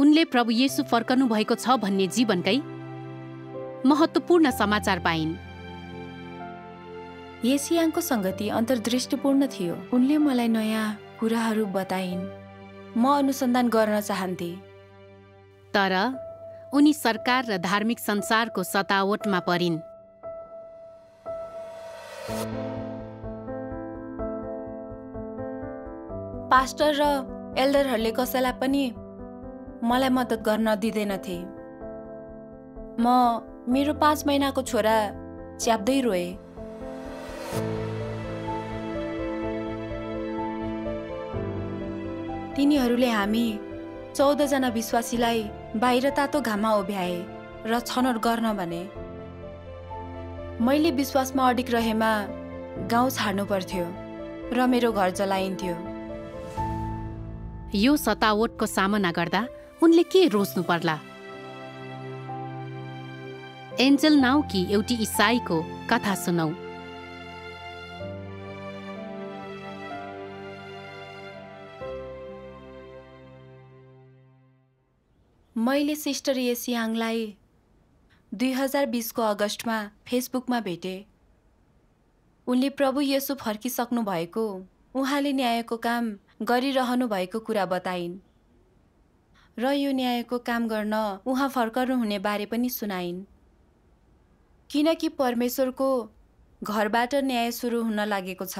उनले प्रभु येसु फर्कनु भएको छ भन्ने जीवनकै महत्त्वपूर्ण समाचार पाइन् येसियाङको सङ्गति अन्तर्दृष्टिपूर्ण थियो उनले मलाई नयाँ कुराहरू बताइन् म अनुसन्धान गर्न चाहन्थे तर उनी सरकार र धार्मिक संसारको सतावटमा परिन् पास्टर र एल्डरहरूले कसैलाई पनि मलाई मद्दत गर्न दिँदैनथे म मेरो पाँच महिनाको छोरा च्याप्दै रोएँ तिनीहरूले हामी चौधजना विश्वासीलाई बाहिर तातो घाममा उभ्याए र छनौट गर्न भने मैले विश्वासमा अडिक रहेमा गाउँ छाड्नु पर्थ्यो र मेरो घर जलाइन्थ्यो यो सतावटको सामना गर्दा उनले के रोज्नु पर्ला एन्जल नाउ कि एउटी इसाईको कथा सुनौ मैले सिस्टर एसियाङलाई दुई हजार बिसको अगस्टमा फेसबुकमा भेटे उनले प्रभु यसो फर्किसक्नु भएको उहाँले न्यायको काम गरिरहनु भएको कुरा बताइन् र यो न्यायको काम गर्न उहाँ हुने बारे पनि सुनाइन् किनकि परमेश्वरको घरबाट न्याय सुरु हुन लागेको छ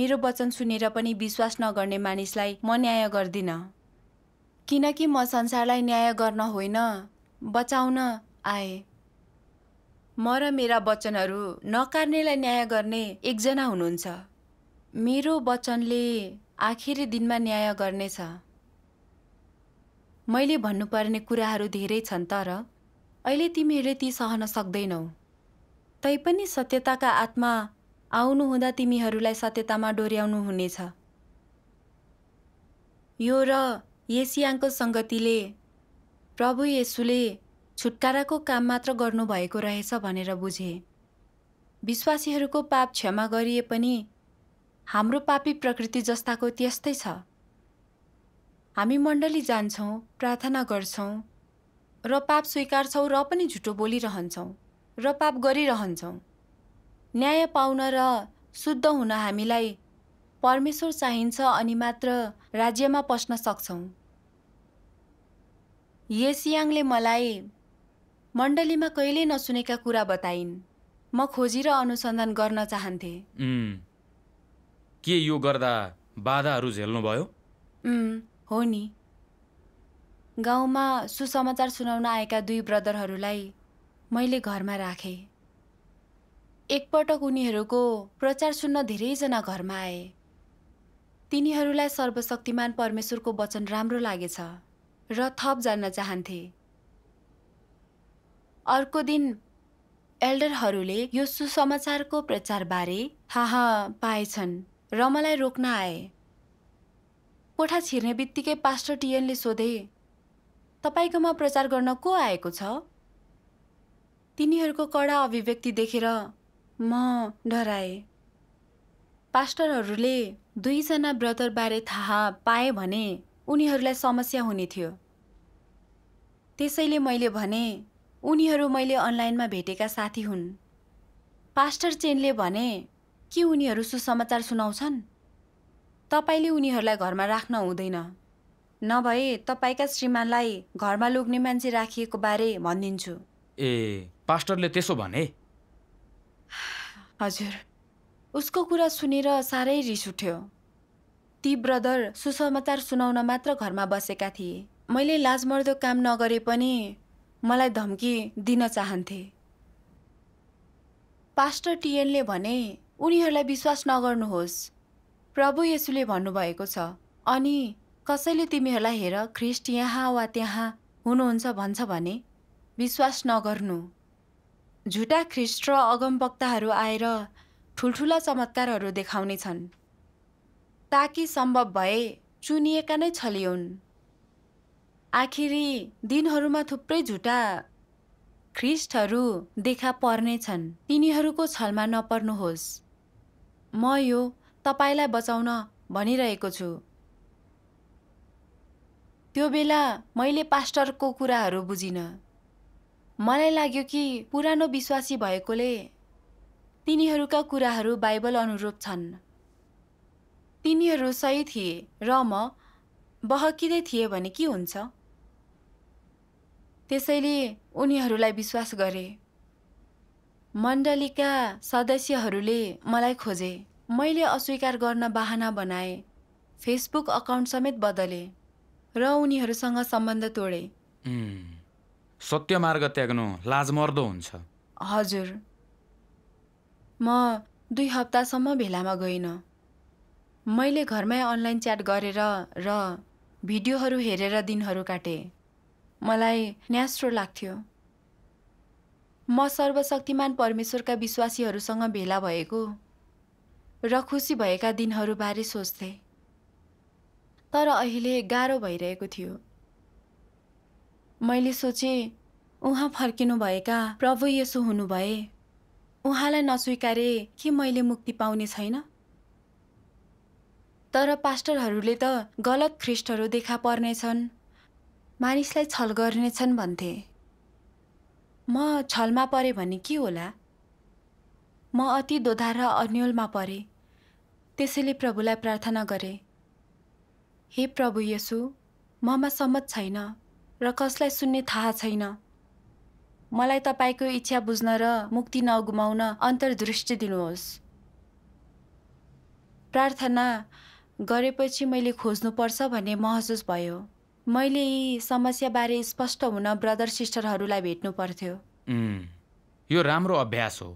मेरो वचन सुनेर पनि विश्वास नगर्ने मानिसलाई म न्याय गर्दिनँ किनकि म संसारलाई न्याय गर्न होइन बचाउन आए म र मेरा वचनहरू नकार्नेलाई न्याय गर्ने एकजना हुनुहुन्छ मेरो वचनले आखिरी दिनमा न्याय गर्नेछ मैले भन्नुपर्ने कुराहरू धेरै छन् तर अहिले तिमीहरूले ती सहन सक्दैनौ तैपनि सत्यताका आत्मा आउनुहुँदा तिमीहरूलाई सत्यतामा डोर्याउनु हुनेछ यो र यसियाङको सङ्गतिले प्रभु येसुले छुटकाराको काम मात्र गर्नुभएको रहेछ भनेर बुझे विश्वासीहरूको पाप क्षमा गरिए पनि हाम्रो पापी प्रकृति जस्ताको त्यस्तै छ हामी मण्डली जान्छौँ प्रार्थना गर्छौँ र पाप स्वीकार्छौँ र पनि झुटो बोलिरहन्छौँ र पाप गरिरहन्छौँ न्याय पाउन र शुद्ध हुन हामीलाई परमेश्वर चाहिन्छ अनि मात्र राज्यमा पस्न सक्छौँ येसियाङले मलाई मण्डलीमा कहिल्यै नसुनेका कुरा बताइन् म खोजी र अनुसन्धान गर्न चाहन्थे के यो गर्दा बाधाहरू झेल्नुभयो हो नि गाउँमा सुसमाचार सुनाउन आएका दुई ब्रदरहरूलाई मैले घरमा राखेँ एकपटक उनीहरूको प्रचार सुन्न धेरैजना घरमा आए तिनीहरूलाई सर्वशक्तिमान परमेश्वरको वचन राम्रो लागेछ र थप जान्न चाहन्थे अर्को दिन एल्डरहरूले यो सुसमाचारको प्रचारबारे हाहा पाएछन् र मलाई रोक्न आए कोठा छिर्ने बित्तिकै पास्टर टिएनले सोधे तपाईँकोमा प्रचार गर्न को आएको छ तिनीहरूको कडा अभिव्यक्ति देखेर म डराए पास्टरहरूले दुईजना ब्रदरबारे थाहा पाए भने उनीहरूलाई समस्या हुने थियो त्यसैले मैले भने उनीहरू मैले अनलाइनमा भेटेका साथी हुन् पास्टर चेनले भने के उनीहरू सुसमाचार सुनाउँछन् तपाईँले उनीहरूलाई घरमा राख्न हुँदैन नभए तपाईँका श्रीमानलाई घरमा लोग्ने मान्छे राखिएको बारे भनिदिन्छु ए पास्टरले त्यसो भने हजुर उसको कुरा सुनेर साह्रै रिस उठ्यो ती ब्रदर सुसमाचार सुनाउन मात्र घरमा बसेका थिए मैले लाजमर्दो काम नगरे पनि मलाई धम्की दिन चाहन्थे पास्टर टिएनले भने उनीहरूलाई विश्वास नगर्नुहोस् प्रभु यसुले भन्नुभएको छ अनि कसैले तिमीहरूलाई हेर ख्रिस्ट यहाँ वा त्यहाँ हुनुहुन्छ भन्छ भने विश्वास नगर्नु झुटा ख्रिस्ट र अगमवक्ताहरू आएर ठुल्ठुला चमत्कारहरू देखाउने छन् ताकि सम्भव भए चुनिएका नै छलिउन् आखिरी दिनहरूमा थुप्रै झुटा ख्रिस्टहरू देखा पर्नेछन् तिनीहरूको छलमा नपर्नुहोस् म यो तपाईँलाई बचाउन भनिरहेको छु त्यो बेला मैले पास्टरको कुराहरू बुझिनँ मलाई लाग्यो कि पुरानो विश्वासी भएकोले तिनीहरूका कुराहरू बाइबल अनुरूप छन् तिनीहरू सही थिए र म बहकिँदै थिए भने के हुन्छ त्यसैले उनीहरूलाई विश्वास गरे मण्डलीका सदस्यहरूले मलाई खोजे मैले अस्वीकार गर्न बाहना बनाए फेसबुक अकाउन्ट समेत बदले र उनीहरूसँग सम्बन्ध तोडे सत्य मार्ग त्याग्नु लाजमर्दो हुन्छ हजुर म दुई हप्तासम्म भेलामा गइनँ मैले घरमै अनलाइन च्याट गरेर र भिडियोहरू हेरेर दिनहरू काटे मलाई न्यास्रो लाग्थ्यो म सर्वशक्तिमान परमेश्वरका विश्वासीहरूसँग भेला भएको र खुसी भएका दिनहरूबारे सोच्थे तर अहिले गाह्रो भइरहेको थियो मैले सोचे उहाँ फर्किनुभएका प्रभु यसो हुनुभए उहाँलाई नस्वीकारे के मैले मुक्ति पाउने छैन तर पास्टरहरूले त गलत ख्रिस्टहरू देखा पर्नेछन् मानिसलाई छल गर्नेछन् भन्थे म छलमा परे भने के होला म अति दोधार र अन्यलमा परे त्यसैले प्रभुलाई प्रार्थना गरे हे प्रभु यसु ममा सम्मत छैन र कसलाई सुन्ने थाहा छैन मलाई तपाईँको इच्छा बुझ्न र मुक्ति नगुमाउन अन्तर्दृष्टि दिनुहोस् प्रार्थना गरेपछि मैले खोज्नुपर्छ भन्ने महसुस भयो मैले यी समस्याबारे स्पष्ट हुन ब्रदर सिस्टरहरूलाई भेट्नु पर्थ्यो यो राम्रो अभ्यास हो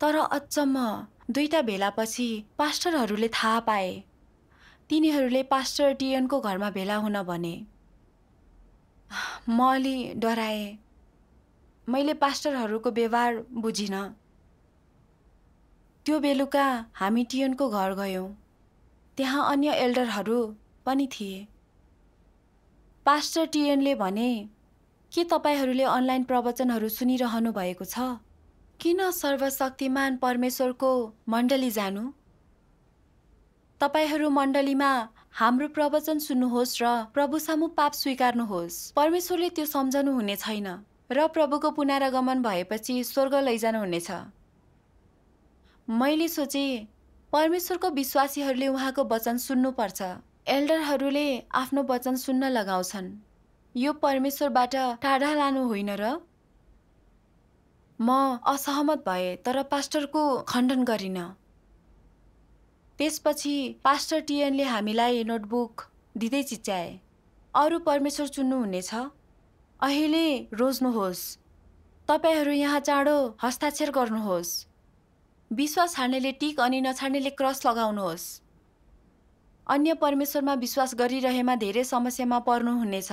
तर अचम्म दुईवटा भेलापछि पास्टरहरूले थाहा पाए तिनीहरूले पास्टर टिएनको घरमा भेला हुन भने म अलि डराएँ मैले पास्टरहरूको व्यवहार बुझिनँ त्यो बेलुका हामी टिएनको घर गयौँ त्यहाँ अन्य एल्डरहरू पनि थिए पास्टर टिएनले भने के तपाईँहरूले अनलाइन प्रवचनहरू सुनिरहनु भएको छ किन सर्वशक्तिमान परमेश्वरको मण्डली जानु तपाईँहरू मण्डलीमा हाम्रो प्रवचन सुन्नुहोस् र प्रभुसामु पाप स्वीकार्नुहोस् परमेश्वरले त्यो सम्झनु हुने छैन र प्रभुको पुनरागमन भएपछि स्वर्ग लैजानु हुनेछ मैले सोचे परमेश्वरको विश्वासीहरूले उहाँको वचन सुन्नुपर्छ एल्डरहरूले आफ्नो वचन सुन्न लगाउँछन् यो परमेश्वरबाट टाढा लानु होइन र म असहमत भए तर पास्टरको खण्डन गरिन त्यसपछि पास्टर टिएनले हामीलाई नोटबुक दिँदै चिच्याए अरू परमेश्वर चुन्नुहुनेछ अहिले रोज्नुहोस् तपाईँहरू यहाँ चाँडो हस्ताक्षर गर्नुहोस् विश्वास छाड्नेले टिक अनि नछाड्नेले क्रस लगाउनुहोस् अन्य परमेश्वरमा विश्वास गरिरहेमा धेरै समस्यामा पर्नुहुनेछ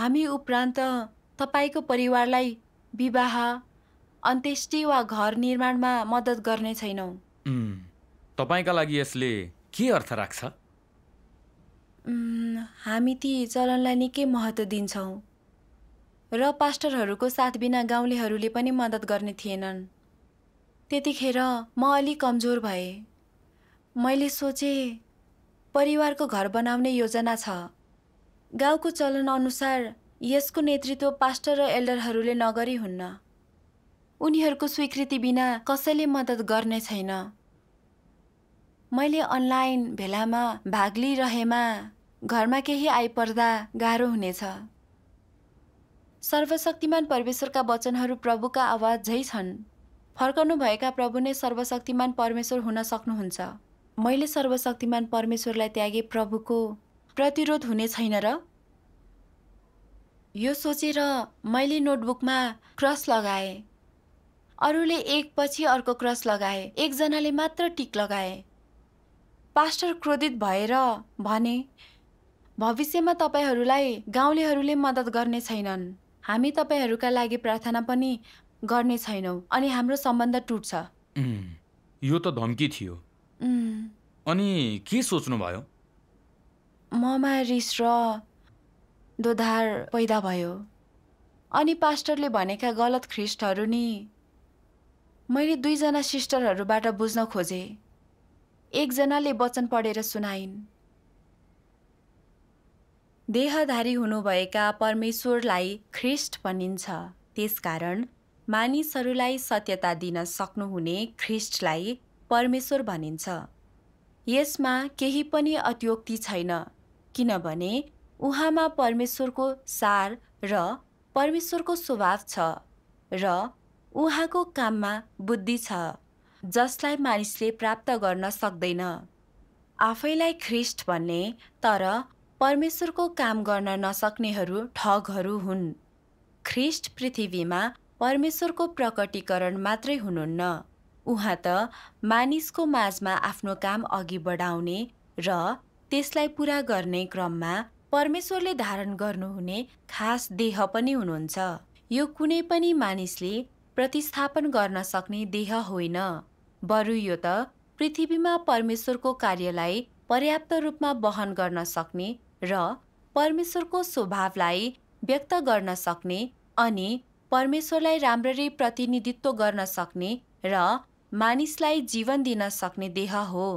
हामी उपरान्त तपाईँको परिवारलाई विवाह अन्त्येष्टि वा घर निर्माणमा मद्दत गर्ने छैनौँ तपाईँका लागि यसले के अर्थ राख्छ हामी ती चलनलाई निकै महत्त्व दिन्छौँ र पास्टरहरूको साथ बिना गाउँलेहरूले पनि मद्दत गर्ने थिएनन् त्यतिखेर म अलि कमजोर भए मैले सोचे परिवारको घर बनाउने योजना छ गाउँको चलन अनुसार यसको नेतृत्व पास्टर र एल्डरहरूले नगरी हुन्न उनीहरूको स्वीकृति बिना कसैले मद्दत गर्ने छैन मैले अनलाइन भेलामा भाग लिइरहेमा घरमा केही आइपर्दा गाह्रो हुनेछ सर्वशक्तिमान परमेश्वरका वचनहरू प्रभुका आवाज झै छन् फर्कनुभएका प्रभु नै सर्वशक्तिमान परमेश्वर हुन सक्नुहुन्छ मैले सर्वशक्तिमान परमेश्वरलाई त्यागे प्रभुको प्रतिरोध हुने छैन र यो सोचेर मैले नोटबुकमा क्रस लगाए अरूले एकपछि अर्को क्रस लगाए एकजनाले मात्र टिक लगाए पास्टर क्रोधित भएर भने भविष्यमा तपाईँहरूलाई गाउँलेहरूले मद्दत गर्ने छैनन् हामी तपाईँहरूका लागि प्रार्थना पनि गर्ने छैनौँ अनि हाम्रो सम्बन्ध टुट्छ यो त धम्की थियो अनि के सोच्नुभयो ममा रिस र दोधार पैदा भयो अनि पास्टरले भनेका गलत ख्रिस्टहरू नि मैले दुईजना सिस्टरहरूबाट बुझ्न खोजे एकजनाले वचन पढेर सुनाइन् देहधारी हुनुभएका परमेश्वरलाई ख्रिस्ट भनिन्छ त्यसकारण मानिसहरूलाई सत्यता दिन सक्नुहुने ख्रिस्टलाई परमेश्वर भनिन्छ यसमा केही पनि अत्योक्ति छैन किनभने उहाँमा परमेश्वरको सार र परमेश्वरको स्वभाव छ र उहाँको काममा बुद्धि छ जसलाई मानिसले प्राप्त गर्न सक्दैन आफैलाई ख्रिस्ट भन्ने तर परमेश्वरको काम गर्न नसक्नेहरू ठगहरू हुन् ख्रिस्ट पृथ्वीमा परमेश्वरको प्रकटीकरण मात्रै हुनुहुन्न उहाँ त मानिसको माझमा आफ्नो काम अघि बढाउने र त्यसलाई पुरा गर्ने क्रममा परमेश्वरले धारण गर्नुहुने खास देह पनि हुनुहुन्छ यो कुनै पनि मानिसले प्रतिस्थापन गर्न सक्ने देह होइन बरु यो त पृथ्वीमा परमेश्वरको कार्यलाई पर्याप्त रूपमा वहन गर्न सक्ने र परमेश्वरको स्वभावलाई व्यक्त गर्न सक्ने अनि परमेश्वरलाई राम्ररी प्रतिनिधित्व गर्न सक्ने र मानिसलाई जीवन दिन सक्ने देह हो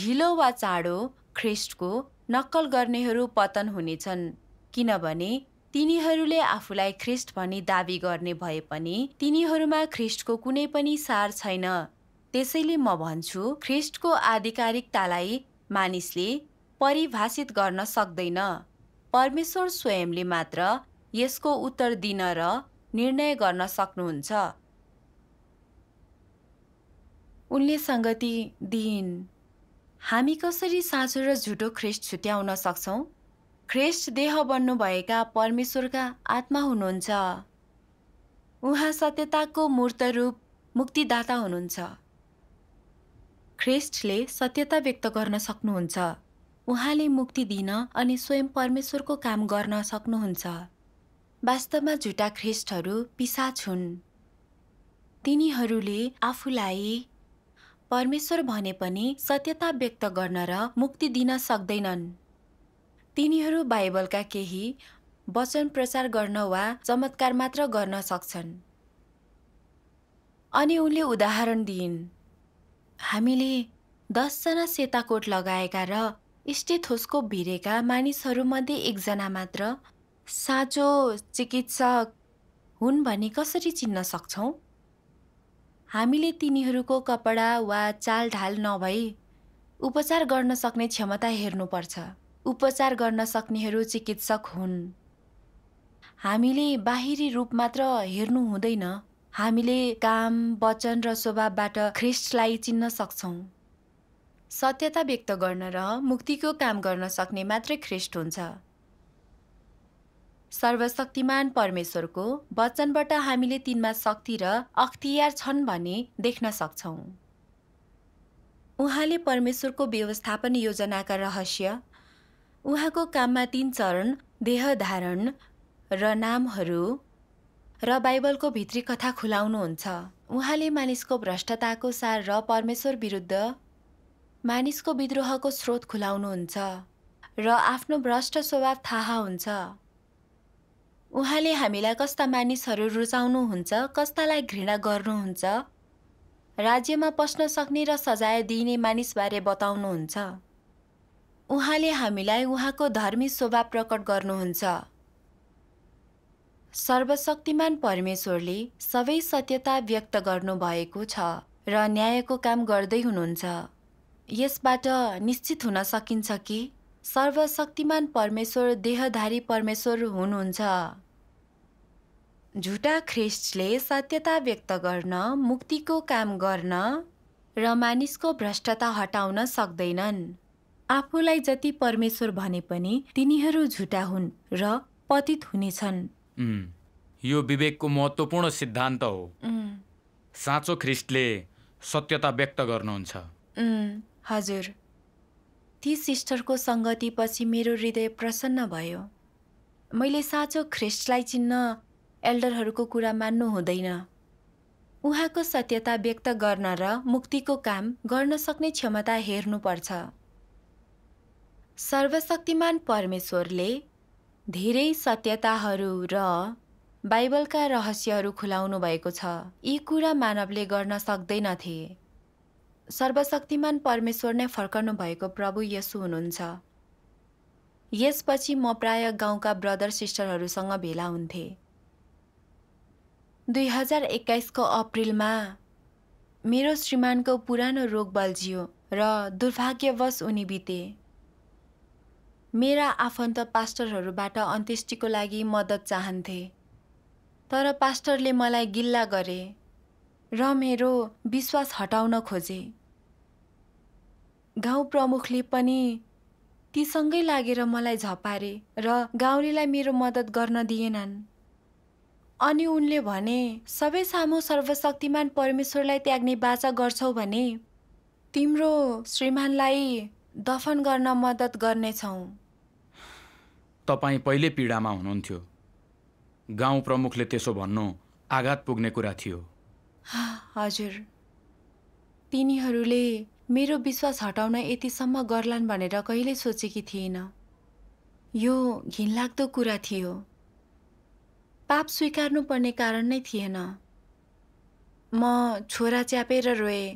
ढिलो वा चाँडो ख्रिस्टको नक्कल गर्नेहरू पतन हुनेछन् किनभने तिनीहरूले आफूलाई ख्रिस्ट भनी दावी गर्ने भए पनि तिनीहरूमा ख्रिस्टको कुनै पनि सार छैन त्यसैले म भन्छु ख्रिस्टको आधिकारिकतालाई मानिसले परिभाषित गर्न सक्दैन परमेश्वर स्वयंले मात्र यसको उत्तर दिन र निर्णय गर्न सक्नुहुन्छ उनले सङ्गति दिइन् हामी कसरी साँचो र झुटो ख्रिस्ट छुट्याउन सक्छौँ ख्रिस्ट देह बन्नुभएका परमेश्वरका आत्मा हुनुहुन्छ उहाँ सत्यताको मूर्त रूप मुक्तिदाता हुनुहुन्छ ख्रिस्टले सत्यता व्यक्त गर्न सक्नुहुन्छ उहाँले मुक्ति दिन अनि स्वयं परमेश्वरको काम गर्न सक्नुहुन्छ वास्तवमा झुटा ख्रिस्टहरू पिसाच हुन् तिनीहरूले आफूलाई परमेश्वर भने पनि सत्यता व्यक्त गर्न र मुक्ति दिन सक्दैनन् तिनीहरू बाइबलका केही वचन प्रचार गर्न वा चमत्कार मात्र गर्न सक्छन् अनि उनले उदाहरण दिइन् हामीले दसजना सेताकोट लगाएका र स्टेथोस्को भिरेका मानिसहरूमध्ये एकजना मात्र साँचो चिकित्सक हुन् भनी कसरी चिन्न सक्छौँ हामीले तिनीहरूको कपडा वा चालढाल नभई उपचार गर्न सक्ने क्षमता हेर्नुपर्छ उपचार गर्न सक्नेहरू चिकित्सक हुन् हामीले बाहिरी रूप मात्र हेर्नु हुँदैन हामीले काम वचन र स्वभावबाट ख्रिस्टलाई चिन्न सक्छौँ सत्यता व्यक्त गर्न र मुक्तिको काम गर्न सक्ने मात्रै ख्रिस्ट हुन्छ सर्वशक्तिमान परमेश्वरको वचनबाट हामीले तिनमा शक्ति र अख्तियार छन् भने देख्न सक्छौँ उहाँले परमेश्वरको व्यवस्थापन योजनाका रहस्य उहाँको काममा तीन चरण देह धारण र नामहरू र बाइबलको भित्री कथा खुलाउनुहुन्छ उहाँले मानिसको भ्रष्टताको सार र परमेश्वर विरुद्ध मानिसको विद्रोहको स्रोत खुलाउनुहुन्छ र आफ्नो भ्रष्ट स्वभाव थाहा हुन्छ उहाँले हामीलाई कस्ता मानिसहरू रुचाउनुहुन्छ कस्तालाई घृणा गर्नुहुन्छ राज्यमा पस्न सक्ने र सजाय दिइने मानिसबारे बताउनुहुन्छ उहाँले हामीलाई उहाँको धर्मी स्वभाव प्रकट गर्नुहुन्छ सर्वशक्तिमान परमेश्वरले सबै सत्यता व्यक्त गर्नुभएको छ र न्यायको काम गर्दै हुनुहुन्छ यसबाट निश्चित हुन सकिन्छ कि सर्वशक्तिमान परमेश्वर देहधारी परमेश्वर हुनुहुन्छ झुटा ख्रिस्टले सत्यता व्यक्त गर्न मुक्तिको काम गर्न र मानिसको भ्रष्टता हटाउन सक्दैनन् आफूलाई जति परमेश्वर भने पनि तिनीहरू झुटा हुन् र पतित हुनेछन् यो विवेकको महत्त्वपूर्ण सिद्धान्त हो साँचो ख्रिस्टले सत्यता व्यक्त गर्नुहुन्छ हजुर ती सिस्टरको सङ्गतिपछि मेरो हृदय प्रसन्न भयो मैले साँचो ख्रिस्टलाई चिन्न एल्डरहरूको कुरा मान्नु हुँदैन उहाँको सत्यता व्यक्त गर्न र मुक्तिको काम गर्न सक्ने क्षमता हेर्नुपर्छ सर्वशक्तिमान परमेश्वरले धेरै सत्यताहरू र बाइबलका रहस्यहरू खुलाउनु भएको छ यी कुरा मानवले गर्न सक्दैनथे सर्वशक्तिमान परमेश्वर नै फर्कनु भएको प्रभु यसु हुनुहुन्छ यसपछि म प्राय गाउँका ब्रदर सिस्टरहरूसँग भेला हुन्थेँ दुई हजार एक्काइसको अप्रिलमा मेरो श्रीमानको पुरानो रोग बल्झियो र दुर्भाग्यवश उनी बिते मेरा आफन्त पास्टरहरूबाट अन्त्येष्टिको लागि मद्दत चाहन्थे तर पास्टरले मलाई गिल्ला गरे र मेरो विश्वास हटाउन खोजे गाउँ प्रमुखले पनि तीसँगै लागेर मलाई झपारे र गाउँलेलाई मेरो मद्दत गर्न दिएनन् अनि उनले भने सबै सामु सर्वशक्तिमान परमेश्वरलाई त्याग्ने बाचा गर्छौ भने तिम्रो श्रीमानलाई दफन गर्न मद्दत गर्नेछौ तपाईँ पहिले पीडामा हुनुहुन्थ्यो गाउँ प्रमुखले त्यसो भन्नु आघात पुग्ने कुरा थियो हजुर तिनीहरूले मेरो विश्वास हटाउन यतिसम्म गर्लान् भनेर कहिल्यै सोचेकी थिइनँ यो घिनलाग्दो कुरा थियो पाप स्वीकार्नुपर्ने कारण नै थिएन म छोरा च्यापेर रोएँ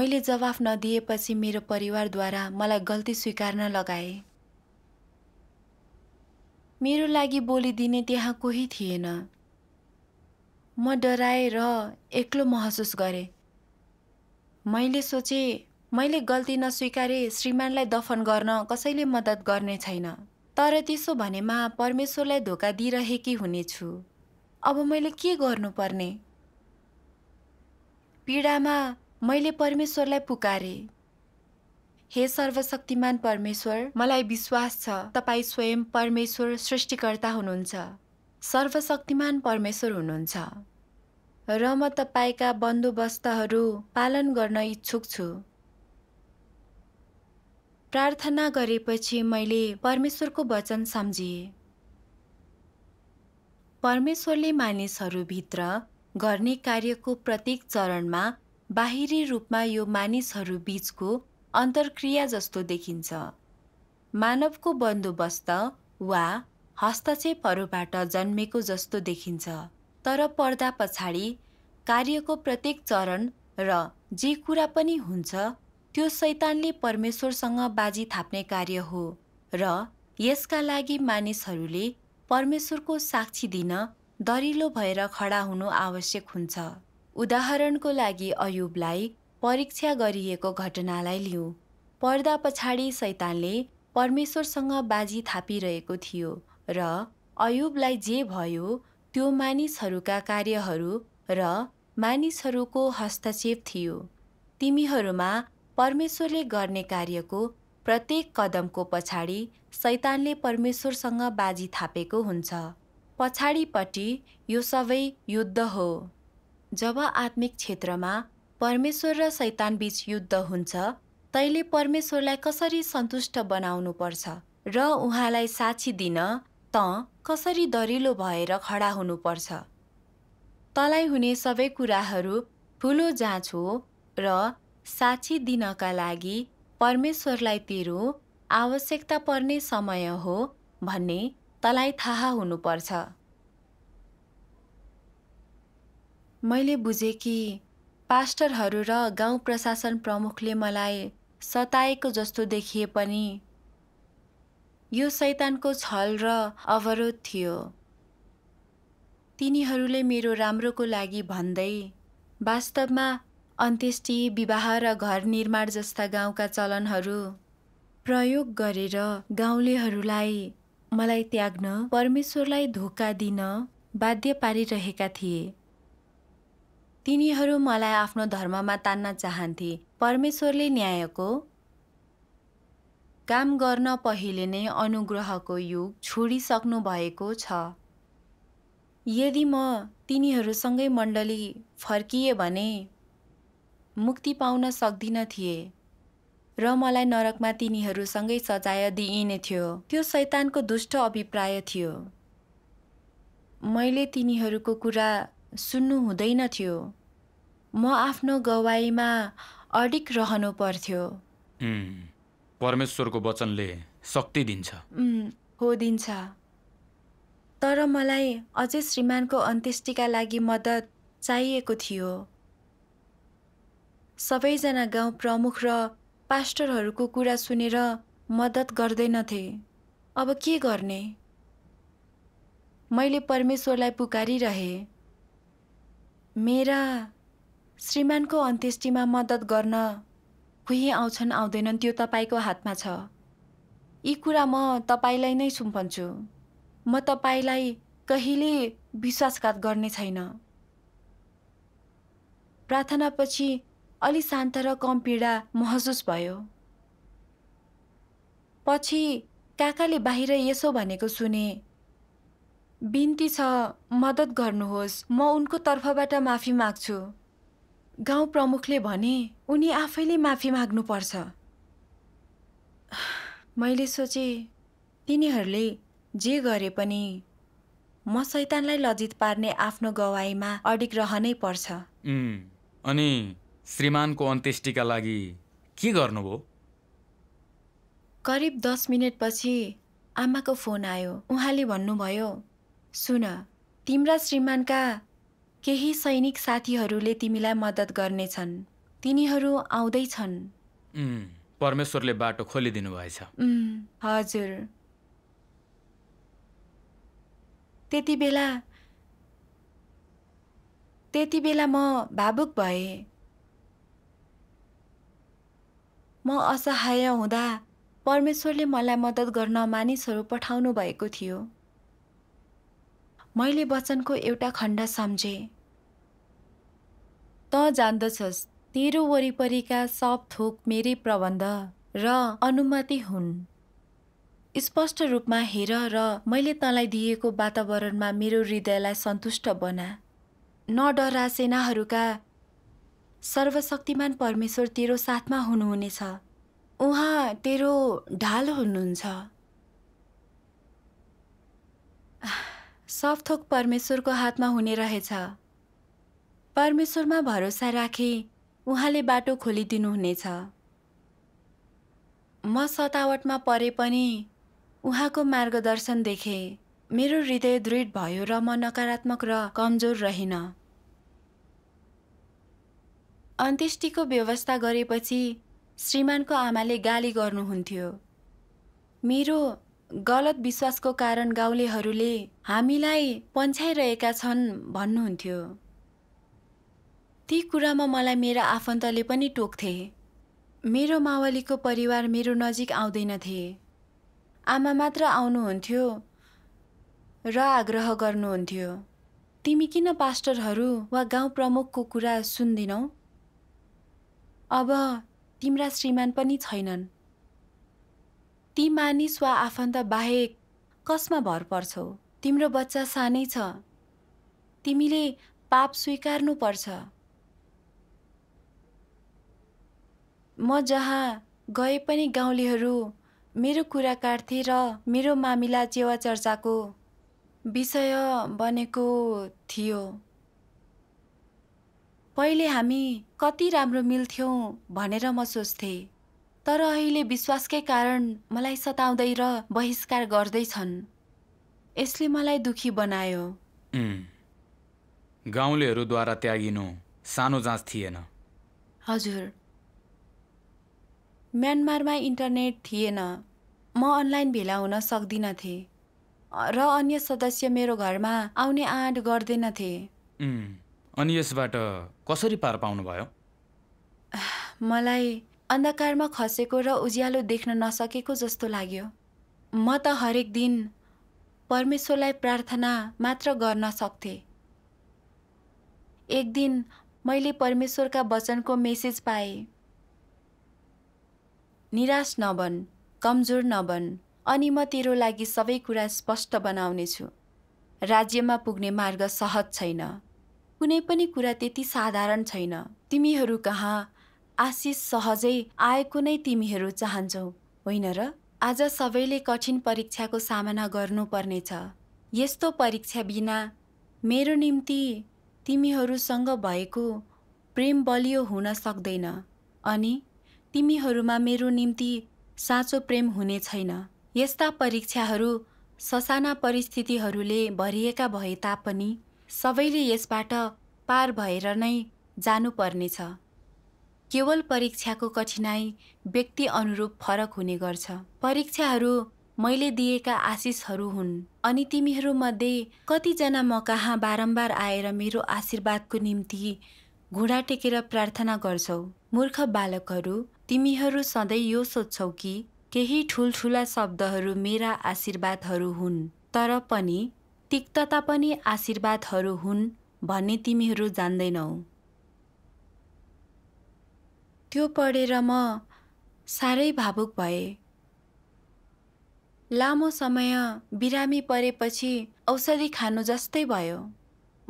मैले जवाफ नदिएपछि मेरो परिवारद्वारा मलाई गल्ती स्वीकार्न लगाए मेरो लागि बोलिदिने त्यहाँ कोही थिएन म र एक्लो महसुस गरेँ मैले सोचे मैले गल्ती नस्वीकारे श्रीमानलाई दफन गर्न कसैले मद्दत गर्ने छैन तर त्यसो भनेमा परमेश्वरलाई धोका दिइरहेकी हुनेछु अब मैले के गर्नुपर्ने पीडामा मैले परमेश्वरलाई पुकारे हे सर्वशक्तिमान परमेश्वर मलाई विश्वास छ तपाईँ स्वयं परमेश्वर सृष्टिकर्ता हुनुहुन्छ सर्वशक्तिमान परमेश्वर हुनुहुन्छ र म तपाईँका बन्दोबस्तहरू पालन गर्न इच्छुक छु प्रार्थना गरेपछि मैले परमेश्वरको वचन सम्झिएँ परमेश्वरले मानिसहरूभित्र गर्ने कार्यको प्रत्येक चरणमा बाहिरी रूपमा यो मानिसहरू बीचको अन्तर्क्रिया जस्तो देखिन्छ मानवको बन्दोबस्त वा हस्तक्षेपहरूबाट जन्मेको जस्तो देखिन्छ तर पर्दा पछाडि कार्यको प्रत्येक चरण र जे कुरा पनि हुन्छ त्यो सैतानले परमेश्वरसँग बाजी थाप्ने कार्य हो र यसका लागि मानिसहरूले परमेश्वरको साक्षी दिन दरिलो भएर खडा हुनु आवश्यक हुन्छ उदाहरणको लागि अयुबलाई परीक्षा गरिएको घटनालाई लिऊ पर्दा पछाडि सैतानले परमेश्वरसँग बाजी थापिरहेको थियो र अयुबलाई जे भयो त्यो मानिसहरूका कार्यहरू र मानिसहरूको हस्तक्षेप थियो तिमीहरूमा परमेश्वरले गर्ने कार्यको प्रत्येक कदमको पछाडि सैतानले परमेश्वरसँग बाजी थापेको हुन्छ पछाडिपट्टि यो सबै युद्ध हो जब आत्मिक क्षेत्रमा परमेश्वर र सैतानबीच युद्ध हुन्छ तैँले परमेश्वरलाई कसरी सन्तुष्ट बनाउनुपर्छ र उहाँलाई साक्षी दिन तँ कसरी दरिलो भएर खडा हुनुपर्छ तलाई हुने सबै कुराहरू ठुलो जाँच हो र साक्षी दिनका लागि परमेश्वरलाई तिरो आवश्यकता पर्ने समय हो भन्ने तलाई थाहा हुनुपर्छ मैले बुझेँ कि पास्टरहरू र गाउँ प्रशासन प्रमुखले मलाई सताएको जस्तो देखिए पनि यो सैतानको छल र अवरोध थियो तिनीहरूले मेरो राम्रोको लागि भन्दै वास्तवमा अन्त्येष्टि विवाह र घर निर्माण जस्ता गाउँका चलनहरू प्रयोग गरेर गाउँलेहरूलाई मलाई त्याग्न परमेश्वरलाई धोका दिन बाध्य पारिरहेका थिए तिनीहरू मलाई आफ्नो धर्ममा तान्न चाहन्थे परमेश्वरले न्यायको काम गर्न पहिले नै अनुग्रहको युग छोडिसक्नु भएको छ यदि म तिनीहरूसँगै मण्डली फर्किए भने मुक्ति पाउन सक्दिन थिए र मलाई नरकमा तिनीहरूसँगै सजाय दिइने थियो त्यो सैतानको दुष्ट अभिप्राय थियो मैले तिनीहरूको कुरा सुन्नु हुँदैन थियो म आफ्नो गवाईमा अडिक रहनु पर्थ्यो परमेश्वरको वचनले शक्ति दिन्छ हो दिन्छ तर मलाई अझै श्रीमानको अन्त्येष्टिका लागि मद्दत चाहिएको थियो सबैजना गाउँ प्रमुख र पास्टरहरूको कुरा सुनेर मद्दत गर्दैनथे अब के गर्ने मैले परमेश्वरलाई पुकारिरहे मेरा श्रीमानको अन्त्येष्टिमा मद्दत गर्न कोही आउँछन् आउँदैनन् त्यो तपाईँको हातमा छ यी कुरा म तपाईँलाई नै सुम्पन्छु म तपाईँलाई कहिले विश्वासघात गर्ने छैन प्रार्थनापछि अलि शान्त र कम पीडा महसुस भयो पछि काकाले बाहिर यसो भनेको सुने बिन्ती छ मद्दत गर्नुहोस् म उनको तर्फबाट माफी माग्छु गाउँ प्रमुखले भने उनी आफैले माफी माग्नुपर्छ मैले सोचे तिनीहरूले जे गरे पनि म सैतानलाई लजित पार्ने आफ्नो गवाईमा अडिक रहनै पर्छ अनि श्रीमानको अन्त्येष्टिका लागि के गर्नुभयो करिब दस मिनटपछि आमाको फोन आयो उहाँले भन्नुभयो सुन तिम्रा श्रीमानका केही सैनिक साथीहरूले तिमीलाई मद्दत गर्नेछन् तिनीहरू आउँदैछन् परमेश्वरले बाटो खोलिदिनु भएछ हजुर त्यति बेला त्यति बेला म भावुक भए म असहाय हुँदा परमेश्वरले मलाई मद्दत गर्न मानिसहरू पठाउनु भएको थियो मैले वचनको एउटा खण्ड सम्झेँ त जान्दछस् तेरो वरिपरिका सब थोक मेरै प्रबन्ध र अनुमति हुन् स्पष्ट रूपमा हेर र मैले तँलाई दिएको वातावरणमा मेरो हृदयलाई सन्तुष्ट बना न डरा सेनाहरूका सर्वशक्तिमान परमेश्वर तेरो साथमा हुनुहुनेछ उहाँ तेरो ढाल हुनुहुन्छ सब थोक परमेश्वरको हातमा हुने रहेछ परमेश्वरमा भरोसा राखे उहाँले बाटो खोलिदिनुहुनेछ म सतावटमा परे पनि उहाँको मार्गदर्शन देखे मेरो हृदय दृढ भयो र म नकारात्मक र कमजोर रहेन अन्त्येष्टिको व्यवस्था गरेपछि श्रीमानको आमाले गाली गर्नुहुन्थ्यो मेरो गलत विश्वासको कारण गाउँलेहरूले हामीलाई पन्छाइरहेका छन् भन्नुहुन्थ्यो ती कुरामा मलाई मेरा आफन्तले पनि टोक्थे मेरो मावलीको परिवार मेरो नजिक आउँदैनथे आमा मात्र आउनुहुन्थ्यो र आग्रह गर्नुहुन्थ्यो तिमी किन पास्टरहरू वा गाउँ प्रमुखको कुरा सुन्दिनौ अब तिम्रा श्रीमान पनि छैनन् ती मानिस वा आफन्त बाहेक कसमा भर पर्छौ तिम्रो बच्चा सानै छ तिमीले पाप स्वीकार्नुपर्छ म जहाँ गए पनि गाउँलेहरू मेरो कुरा काट्थे र मेरो मामिला चेवा चर्चाको विषय बनेको थियो पहिले हामी कति राम्रो मिल्थ्यौँ भनेर म सोच्थेँ तर अहिले विश्वासकै कारण मलाई सताउँदै र बहिष्कार गर्दैछन् यसले मलाई दुखी बनायो गाउँलेहरूद्वारा त्यागिनु सानो जाँच थिएन हजुर म्यानमारमा इन्टरनेट थिएन म अनलाइन भेला हुन सक्दिनथे र अन्य सदस्य मेरो घरमा आउने आँट गर्दैनथे अनि यसबाट कसरी पार पाउनुभयो मलाई अन्धकारमा खसेको र उज्यालो देख्न नसकेको जस्तो लाग्यो म त हरेक दिन परमेश्वरलाई प्रार्थना मात्र गर्न सक्थे एक दिन मैले परमेश्वरका वचनको मेसेज पाएँ निराश नबन कमजोर नबन अनि म तेरो लागि सबै कुरा स्पष्ट बनाउनेछु राज्यमा पुग्ने मार्ग सहज छैन कुनै पनि कुरा त्यति साधारण छैन तिमीहरू कहाँ आशिष सहजै आएको नै तिमीहरू चाहन्छौ होइन र आज सबैले कठिन परीक्षाको सामना गर्नुपर्नेछ यस्तो परीक्षा बिना मेरो निम्ति तिमीहरूसँग भएको प्रेम बलियो हुन सक्दैन अनि तिमीहरूमा मेरो निम्ति साँचो प्रेम हुने छैन यस्ता परीक्षाहरू ससाना परिस्थितिहरूले भरिएका भए तापनि सबैले यसबाट पार भएर नै जानुपर्नेछ केवल परीक्षाको कठिनाई व्यक्ति अनुरूप फरक हुने गर्छ परीक्षाहरू मैले दिएका आशिषहरू हुन् अनि तिमीहरूमध्ये कतिजना म कहाँ बारम्बार आएर मेरो आशीर्वादको निम्ति घुँडा टेकेर प्रार्थना गर्छौ मूर्ख बालकहरू तिमीहरू सधैँ यो सोध्छौ कि केही ठुल्ठुला शब्दहरू मेरा आशीर्वादहरू हुन् तर पनि तिक्तता पनि आशीर्वादहरू हुन् भन्ने तिमीहरू जान्दैनौ त्यो पढेर म साह्रै भावुक भए लामो समय बिरामी परेपछि औषधि खानु जस्तै भयो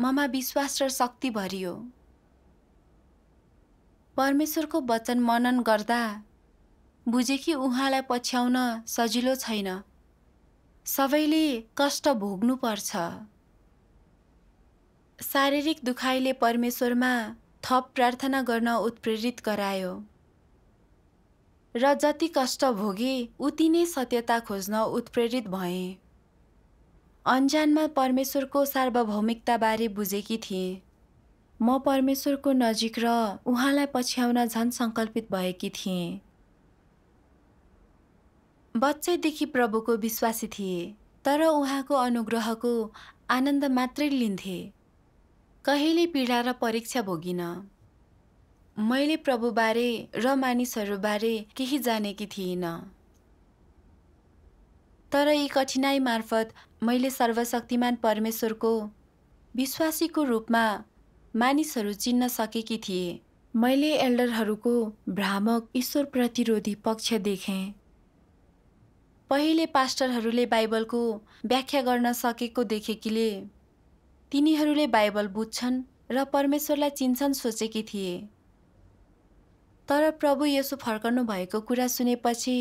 ममा विश्वास र शक्ति भरियो परमेश्वरको वचन मनन गर्दा बुझे कि उहाँलाई पछ्याउन सजिलो छैन सबैले कष्ट भोग्नुपर्छ शारीरिक दुखाइले परमेश्वरमा थप प्रार्थना गर्न उत्प्रेरित गरायो र जति कष्ट भोगे उति नै सत्यता खोज्न उत्प्रेरित भए. अन्जानमा परमेश्वरको सार्वभौमिकताबारे बुझेकी थिएँ म परमेश्वरको नजिक र उहाँलाई पछ्याउन झन् सङ्कल्पित भएकी थिएँ बच्चैदेखि प्रभुको विश्वासी थिए तर उहाँको अनुग्रहको आनन्द मात्रै लिन्थे कहिले पीडा र परीक्षा भोगिन मैले प्रभुबारे र मानिसहरूबारे केही जानेकी थिइनँ तर यी कठिनाई मार्फत मैले सर्वशक्तिमान परमेश्वरको विश्वासीको रूपमा मानिसहरू चिन्न सकेकी थिए मैले एल्डरहरूको भ्रामक ईश्वर प्रतिरोधी पक्ष देखेँ पहिले पास्टरहरूले बाइबलको व्याख्या गर्न सकेको देखेकीले तिनीहरूले बाइबल बुझ्छन् र परमेश्वरलाई चिन्छन् सोचेकी थिए तर प्रभु यसो फर्कनु भएको कुरा सुनेपछि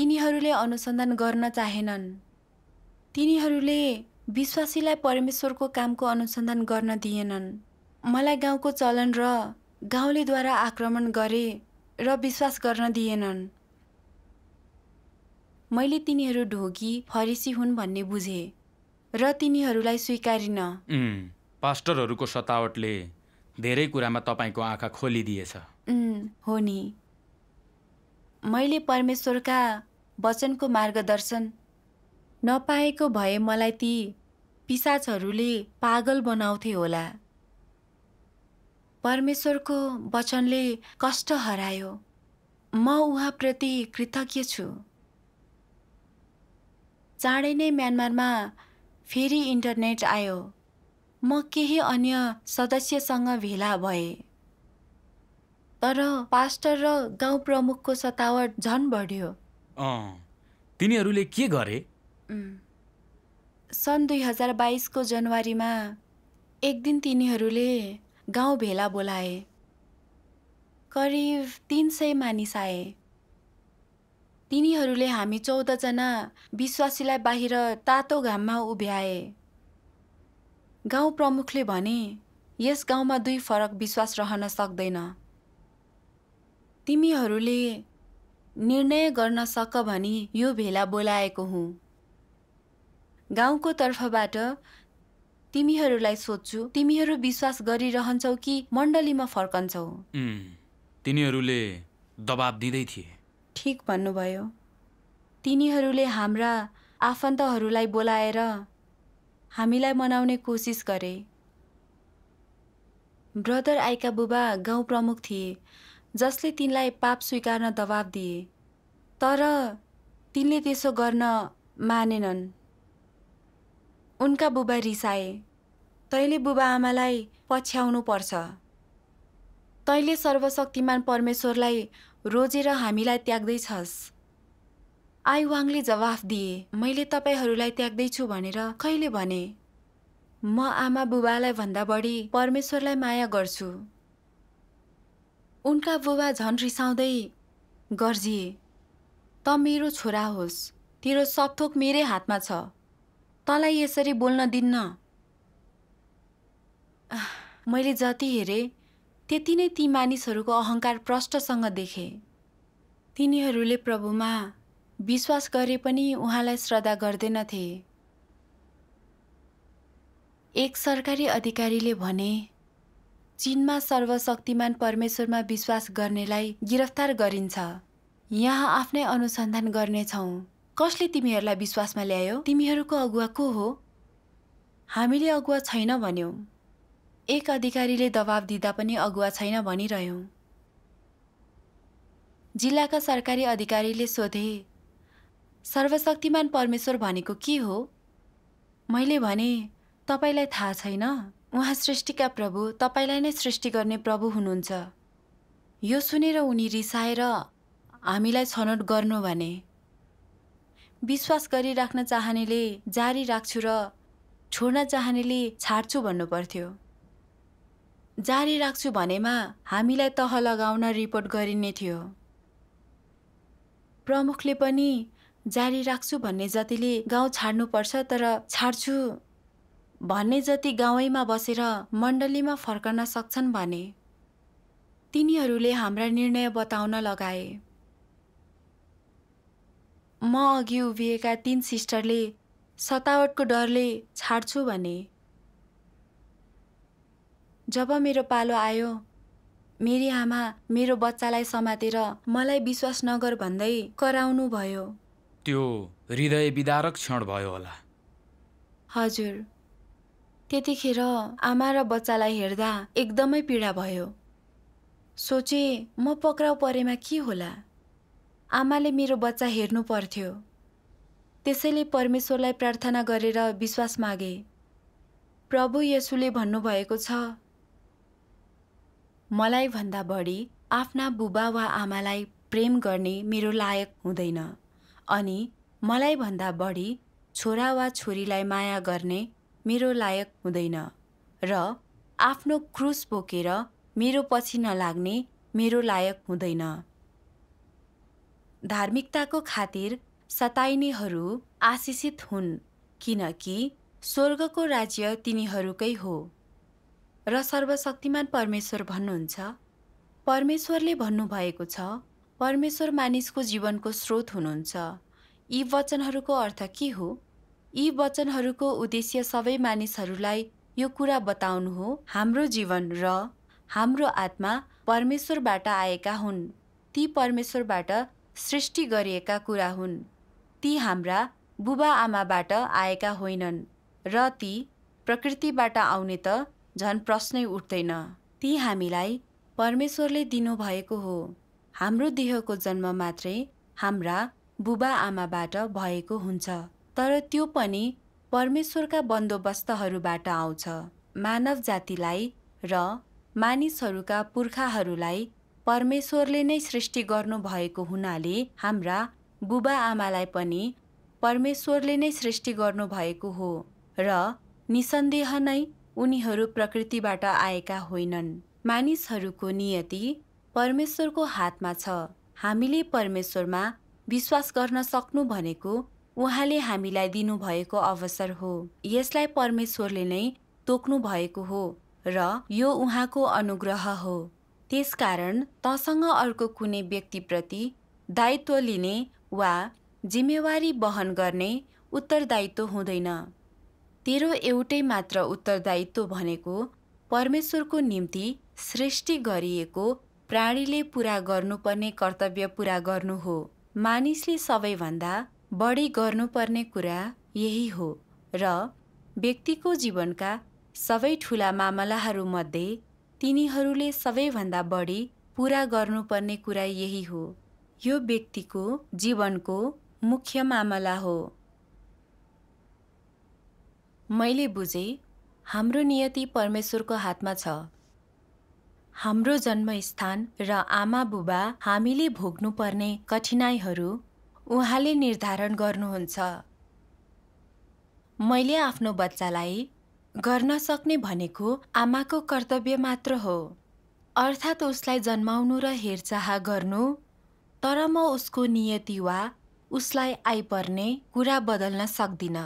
तिनीहरूले अनुसन्धान गर्न चाहेनन् तिनीहरूले विश्वासीलाई परमेश्वरको कामको अनुसन्धान गर्न दिएनन् मलाई गाउँको चलन र गाउँलेद्वारा आक्रमण गरे र विश्वास गर्न दिएनन् मैले तिनीहरू ढोगी फरेसी हुन् भन्ने बुझे र तिनीहरूलाई स्वीकारिन पास्टरहरूको सतावटले धेरै कुरामा तपाईँको आँखा खोलिदिएछ हो नि मैले परमेश्वरका वचनको मार्गदर्शन नपाएको भए मलाई ती पिसाचहरूले पागल बनाउँथे होला परमेश्वरको वचनले कष्ट हरायो म उहाँप्रति कृतज्ञ छु चाँडै नै म्यानमारमा फेरि इन्टरनेट आयो म केही अन्य सदस्यसँग भेला भए तर पास्टर र गाउँ प्रमुखको सतावट झन बढ्यो तिनीहरूले के गरे सन् दुई हजार बाइसको जनवरीमा एक दिन तिनीहरूले गाउँ भेला बोलाए करिब तिन सय मानिस आए तिनीहरूले हामी चौधजना विश्वासीलाई बाहिर तातो घाममा उभ्याए गाउँ प्रमुखले भने यस गाउँमा दुई फरक विश्वास रहन सक्दैन तिमीहरूले निर्णय गर्न सक भनी यो भेला बोलाएको हुँ गाउँको तर्फबाट तिमीहरूलाई सोध्छु तिमीहरू विश्वास गरिरहन्छौ कि मण्डलीमा फर्कन्छौ तिनीहरूले दबाब दिँदै थिए ठिक भन्नुभयो तिनीहरूले हाम्रा आफन्तहरूलाई बोलाएर हामीलाई मनाउने कोसिस गरे ब्रदर आइका बुबा गाउँ प्रमुख थिए जसले तिनलाई पाप स्वीकार्न दबाब दिए तर तिनले त्यसो गर्न मानेनन् उनका बुबा रिसाए तैँले बुबा आमालाई पछ्याउनु पर्छ तैँले सर्वशक्तिमान परमेश्वरलाई रोजेर हामीलाई त्याग्दैछस् आइवाङले जवाफ दिए मैले तपाईँहरूलाई त्याग्दैछु भनेर कहिले भने म आमा बुबालाई भन्दा बढी परमेश्वरलाई माया गर्छु उनका बुबा झन् रिसाउँदै गर्जिए त मेरो छोरा होस् तेरो सबथोक मेरै हातमा छ तँलाई यसरी बोल्न दिन्न मैले जति हेरे त्यति नै ती मानिसहरूको अहङ्कार प्रष्टसँग देखे तिनीहरूले प्रभुमा विश्वास गरे पनि उहाँलाई श्रद्धा गर्दैनथे एक सरकारी अधिकारीले भने चिनमा सर्वशक्तिमान परमेश्वरमा विश्वास गर्नेलाई गिरफ्तार गरिन्छ यहाँ आफ्नै अनुसन्धान गर्नेछौँ कसले तिमीहरूलाई विश्वासमा ल्यायो तिमीहरूको अगुवा को हो हामीले अगुवा छैन भन्यौँ एक अधिकारीले दबाब दिँदा पनि अगुवा छैन भनिरह्यौँ जिल्लाका सरकारी अधिकारीले सोधे सर्वशक्तिमान परमेश्वर भनेको के हो मैले भने तपाईँलाई थाहा छैन उहाँ सृष्टिका प्रभु तपाईँलाई नै सृष्टि गर्ने प्रभु हुनुहुन्छ यो सुनेर उनी रिसाएर हामीलाई छनौट गर्नु भने विश्वास गरिराख्न चाहनेले जारी राख्छु र छोड्न चाहनेले छाड्छु भन्नु पर्थ्यो जारी राख्छु भनेमा हामीलाई तह लगाउन रिपोर्ट गरिने थियो प्रमुखले पनि जारी राख्छु भन्ने जतिले गाउँ छाड्नुपर्छ तर छाड्छु भन्ने जति गाउँमा बसेर मण्डलीमा फर्कन सक्छन् भने तिनीहरूले हाम्रा निर्णय बताउन लगाए म अघि उभिएका तीन सिस्टरले सतावटको डरले छाड्छु भने जब मेरो पालो आयो मेरी आमा मेरो बच्चालाई समातेर मलाई विश्वास नगर भन्दै कराउनु भयो त्यो हृदय विदारक क्षण भयो होला हजुर त्यतिखेर आमा र बच्चालाई हेर्दा एकदमै पीडा भयो सोचे म पक्राउ परेमा के होला आमाले मेरो बच्चा हेर्नु पर्थ्यो त्यसैले परमेश्वरलाई प्रार्थना गरेर विश्वास मागे प्रभु यसुले भन्नुभएको छ मलाई भन्दा बढी आफ्ना बुबा वा आमालाई प्रेम गर्ने मेरो लायक हुँदैन अनि मलाई भन्दा बढी छोरा वा छोरीलाई माया गर्ने मेरो लायक हुँदैन र आफ्नो क्रुस बोकेर मेरो पछि नलाग्ने मेरो लायक हुँदैन धार्मिकताको खातिर सताइनेहरू आशिषित हुन् किनकि स्वर्गको राज्य तिनीहरूकै हो र सर्वशक्तिमान परमेश्वर भन्नुहुन्छ परमेश्वरले भन्नुभएको छ परमेश्वर मानिसको जीवनको स्रोत हुनुहुन्छ यी वचनहरूको अर्थ के हो यी वचनहरूको उद्देश्य सबै मानिसहरूलाई यो कुरा बताउनु हो हाम्रो जीवन र हाम्रो आत्मा परमेश्वरबाट आएका हुन् ती परमेश्वरबाट सृष्टि गरिएका कुरा हुन् ती हाम्रा बुबा आमाबाट आएका होइनन् र ती प्रकृतिबाट आउने त झन् प्रश्नै उठ्दैन ती हामीलाई परमेश्वरले दिनुभएको हो हाम्रो देहको जन्म मात्रै हाम्रा बुबा आमाबाट भएको हुन्छ तर त्यो पनि परमेश्वरका बन्दोबस्तहरूबाट आउँछ मानव जातिलाई र मानिसहरूका पुर्खाहरूलाई परमेश्वरले नै सृष्टि गर्नुभएको हुनाले हाम्रा बुबा आमालाई पनि परमेश्वरले नै सृष्टि गर्नुभएको हो र निसन्देह नै उनीहरू प्रकृतिबाट आएका होइनन् मानिसहरूको नियति परमेश्वरको हातमा छ हामीले परमेश्वरमा विश्वास गर्न सक्नु भनेको उहाँले हामीलाई दिनुभएको अवसर हो यसलाई परमेश्वरले नै तोक्नु भएको हो र यो उहाँको अनुग्रह हो त्यसकारण तसँग अर्को कुनै व्यक्तिप्रति दायित्व लिने वा जिम्मेवारी वहन गर्ने उत्तरदायित्व हुँदैन तेरो एउटै मात्र उत्तरदायित्व भनेको परमेश्वरको निम्ति सृष्टि गरिएको प्राणीले पुरा गर्नुपर्ने कर्तव्य पुरा गर्नु हो मानिसले सबैभन्दा बढी गर्नुपर्ने कुरा यही हो र व्यक्तिको जीवनका सबै ठुला मामलाहरूमध्ये तिनीहरूले सबैभन्दा बढी पुरा गर्नुपर्ने कुरा यही हो यो व्यक्तिको जीवनको मुख्य मामला हो मैले बुझे हाम्रो नियति परमेश्वरको हातमा छ हाम्रो जन्मस्थान र आमा बुबा हामीले भोग्नुपर्ने कठिनाइहरू उहाँले निर्धारण गर्नुहुन्छ मैले आफ्नो बच्चालाई गर्न सक्ने भनेको आमाको कर्तव्य मात्र हो अर्थात् उसलाई जन्माउनु र हेरचाह गर्नु तर म उसको नियति वा उसलाई आइपर्ने कुरा बदल्न सक्दिनँ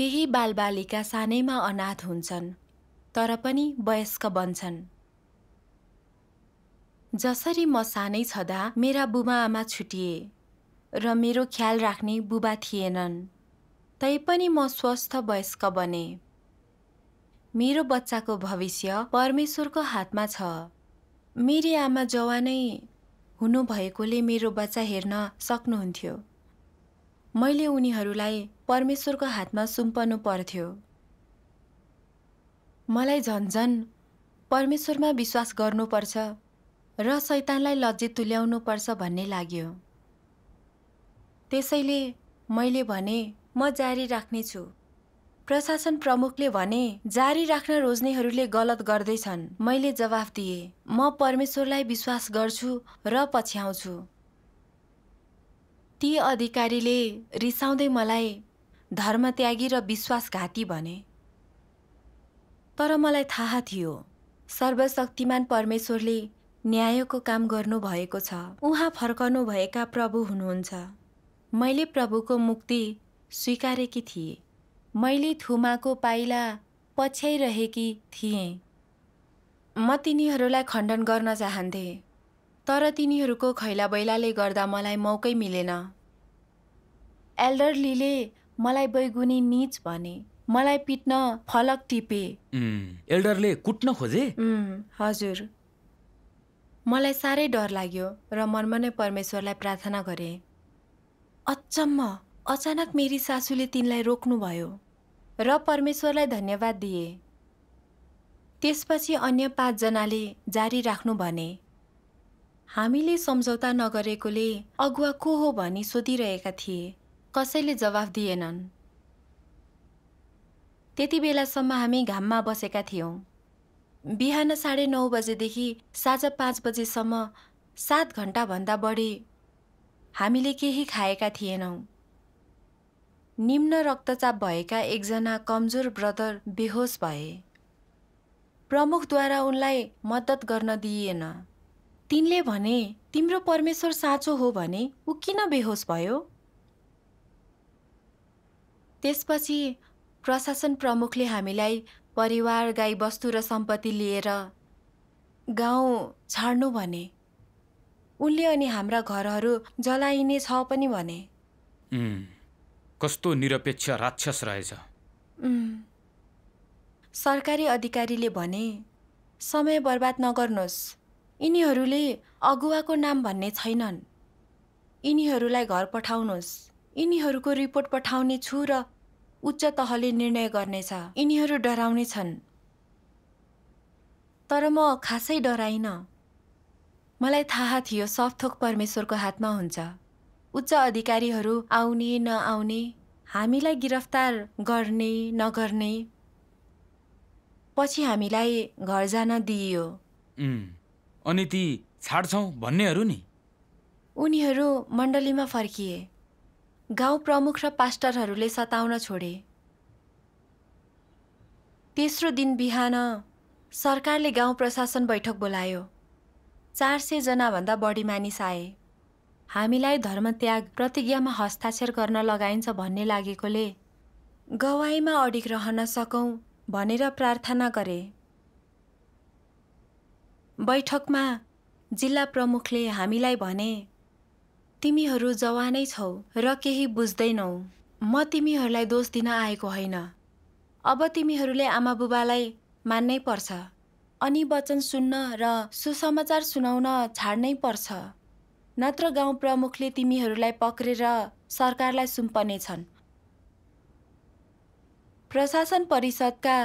केही बालबालिका सानैमा अनाथ हुन्छन् तर पनि वयस्क बन्छन् जसरी म सानै छँदा मेरा बुबा आमा छुटिए र मेरो ख्याल राख्ने बुबा थिएनन् तैपनि म स्वस्थ वयस्क बने मेरो बच्चाको भविष्य परमेश्वरको हातमा छ मेरी आमा जवानै हुनुभएकोले मेरो बच्चा हेर्न सक्नुहुन्थ्यो मैले उनीहरूलाई परमेश्वरको हातमा सुम्पनु पर्थ्यो मलाई झन्झन परमेश्वरमा विश्वास गर्नुपर्छ र सैतानलाई लज्जित तुल्याउनु पर्छ भन्ने लाग्यो त्यसैले मैले भने म जारी राख्नेछु प्रशासन प्रमुखले भने जारी राख्न रोज्नेहरूले गलत गर्दैछन् मैले जवाफ दिए म परमेश्वरलाई विश्वास गर्छु र पछ्याउँछु ती अधिकारीले रिसाउँदै मलाई धर्म त्यागी र विश्वासघाती भने तर मलाई थाहा थियो सर्वशक्तिमान परमेश्वरले न्यायको काम गर्नुभएको छ उहाँ फर्कनुभएका प्रभु हुनुहुन्छ मैले प्रभुको मुक्ति स्वीकारेकी थिएँ मैले थुमाको पाइला पछ्याइरहेकी थिएँ म तिनीहरूलाई खण्डन गर्न चाहन्थे तर तिनीहरूको खैला बैलाले गर्दा मलाई मौकै मिलेन एल्डरलीले मलाई बैगुनी निच भने मलाई पिट्न फलक टिपे एल्डरले कुट्न खोजे हजुर मलाई साह्रै डर लाग्यो र मर्मनै परमेश्वरलाई प्रार्थना गरेँ अचम्म अचानक मेरी सासूले तिनलाई रोक्नुभयो र परमेश्वरलाई धन्यवाद दिए त्यसपछि अन्य पाँचजनाले जारी राख्नु भने हामीले सम्झौता नगरेकोले अगुवा को हो भनी सोधिरहेका थिए कसैले जवाफ दिएनन् त्यति बेलासम्म हामी घाममा बसेका थियौँ बिहान साढे नौ बजेदेखि साँझ पाँच बजेसम्म सात घन्टाभन्दा बढी हामीले केही खाएका थिएनौँ निम्न रक्तचाप भएका एकजना कमजोर ब्रदर बेहोस भए प्रमुखद्वारा उनलाई मद्दत गर्न दिइएन तिनले भने तिम्रो परमेश्वर साँचो हो भने ऊ किन बेहोस भयो त्यसपछि प्रशासन प्रमुखले हामीलाई परिवार गाई वस्तु र सम्पत्ति लिएर गाउँ छाड्नु भने उनले अनि हाम्रा घरहरू जलाइने छ पनि भने कस्तो निरपेक्ष राक्षस रहेछ सरकारी अधिकारीले भने समय बर्बाद नगर्नुहोस् यिनीहरूले अगुवाको नाम भन्ने छैनन् यिनीहरूलाई घर पठाउनुहोस् यिनीहरूको रिपोर्ट पठाउने छु र उच्च तहले निर्णय गर्नेछ यिनीहरू डराउने छन् तर म खासै डराइन मलाई थाहा थियो सफथोक परमेश्वरको हातमा हुन्छ उच्च अधिकारीहरू आउने नआउने हामीलाई गिरफ्तार गर्ने नगर्ने पछि हामीलाई घर जान दिइयो अनि ती छाड्छौँ भन्नेहरू नि उनीहरू मण्डलीमा फर्किए गाउँ प्रमुख र पास्टरहरूले सताउन छोडे तेस्रो दिन बिहान सरकारले गाउँ प्रशासन बैठक बोलायो चार सयजनाभन्दा बढी मानिस आए हामीलाई धर्मत्याग प्रतिज्ञामा हस्ताक्षर गर्न लगाइन्छ भन्ने लागेकोले गवाईमा अडिक रहन सकौँ भनेर प्रार्थना गरे बैठकमा जिल्ला प्रमुखले हामीलाई भने तिमीहरू जवानै छौ र केही बुझ्दैनौ म तिमीहरूलाई दोष दिन आएको होइन अब तिमीहरूले आमा बुबालाई मान्नै पर्छ अनि वचन सुन्न र सुसमाचार सुनाउन छाड्नै पर्छ नत्र गाउँ प्रमुखले तिमीहरूलाई पक्रेर सरकारलाई सुम्पने छन् प्रशासन परिषदका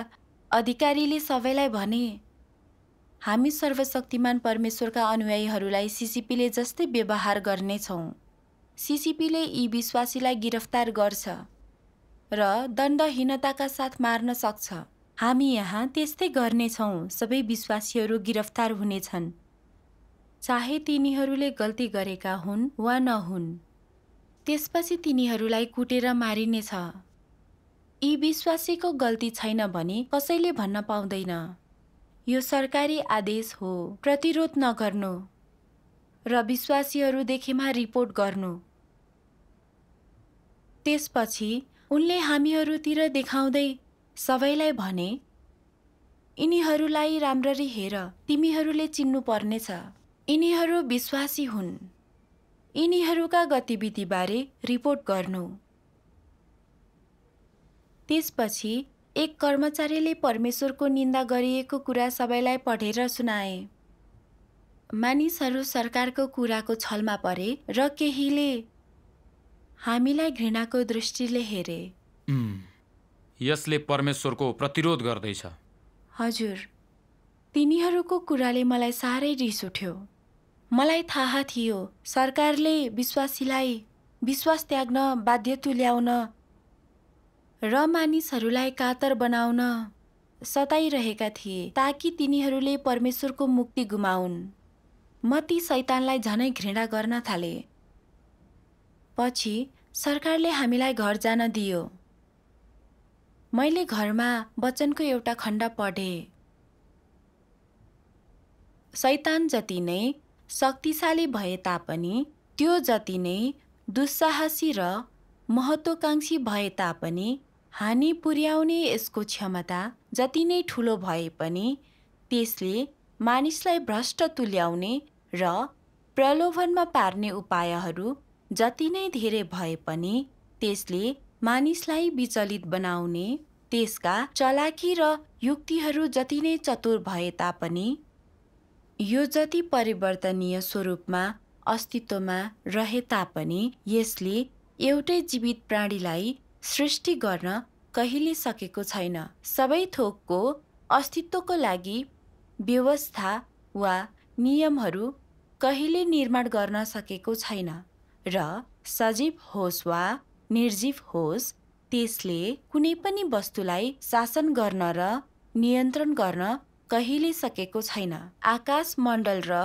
अधिकारीले सबैलाई भने हामी सर्वशक्तिमान परमेश्वरका अनुयायीहरूलाई सिसिपीले जस्तै व्यवहार गर्नेछौँ सिसिपीले यी विश्वासीलाई गिरफ्तार गर्छ र दण्डहीनताका साथ मार्न सक्छ हामी यहाँ त्यस्तै गर्नेछौँ सबै विश्वासीहरू गिरफ्तार हुनेछन् चाहे तिनीहरूले गल्ती गरेका हुन् वा नहुन् त्यसपछि तिनीहरूलाई कुटेर मारिनेछ यी विश्वासीको गल्ती छैन भने कसैले भन्न पाउँदैन यो सरकारी आदेश हो प्रतिरोध नगर्नु र विश्वासीहरूदेखिमा रिपोर्ट गर्नु त्यसपछि उनले हामीहरूतिर देखाउँदै सबैलाई भने यिनीहरूलाई राम्ररी हेर तिमीहरूले चिन्नुपर्नेछ यिनीहरू विश्वासी हुन् यिनीहरूका गतिविधिबारे रिपोर्ट गर्नु त्यसपछि एक कर्मचारीले परमेश्वरको निन्दा गरिएको कुरा सबैलाई पढेर सुनाए मानिसहरू सरकारको कुराको छलमा परे र केहीले हामीलाई घृणाको दृष्टिले हेरे यसले परमेश्वरको प्रतिरोध गर्दैछ हजुर तिनीहरूको कुराले मलाई साह्रै रिस उठ्यो मलाई थाहा थियो सरकारले विश्वासीलाई विश्वास त्याग्न बाध्य तुल्याउन र मानिसहरूलाई कातर बनाउन सताइरहेका थिए ताकि तिनीहरूले परमेश्वरको मुक्ति गुमाउन् म ती सैतानलाई झनै घृणा गर्न थाले पछि सरकारले हामीलाई घर जान दियो मैले घरमा वचनको एउटा खण्ड पढे सैतान जति नै शक्तिशाली भए तापनि त्यो जति नै दुस्साहसी र महत्त्वकाङ्क्षी भए तापनि हानि पुर्याउने यसको क्षमता जति नै ठुलो भए पनि त्यसले मानिसलाई भ्रष्ट तुल्याउने र प्रलोभनमा पार्ने उपायहरू जति नै धेरै भए पनि त्यसले मानिसलाई विचलित बनाउने त्यसका चलाखी र युक्तिहरू जति नै चतुर भए तापनि यो जति परिवर्तनीय स्वरूपमा अस्तित्वमा रहे तापनि यसले एउटै जीवित प्राणीलाई सृष्टि गर्न कहिले सकेको छैन सबै थोकको अस्तित्वको लागि व्यवस्था वा नियमहरू कहिले निर्माण गर्न सकेको छैन र सजीव होस् वा निर्जीव होस् त्यसले कुनै पनि वस्तुलाई शासन गर्न र नियन्त्रण गर्न कहिले सकेको छैन आकाश मण्डल र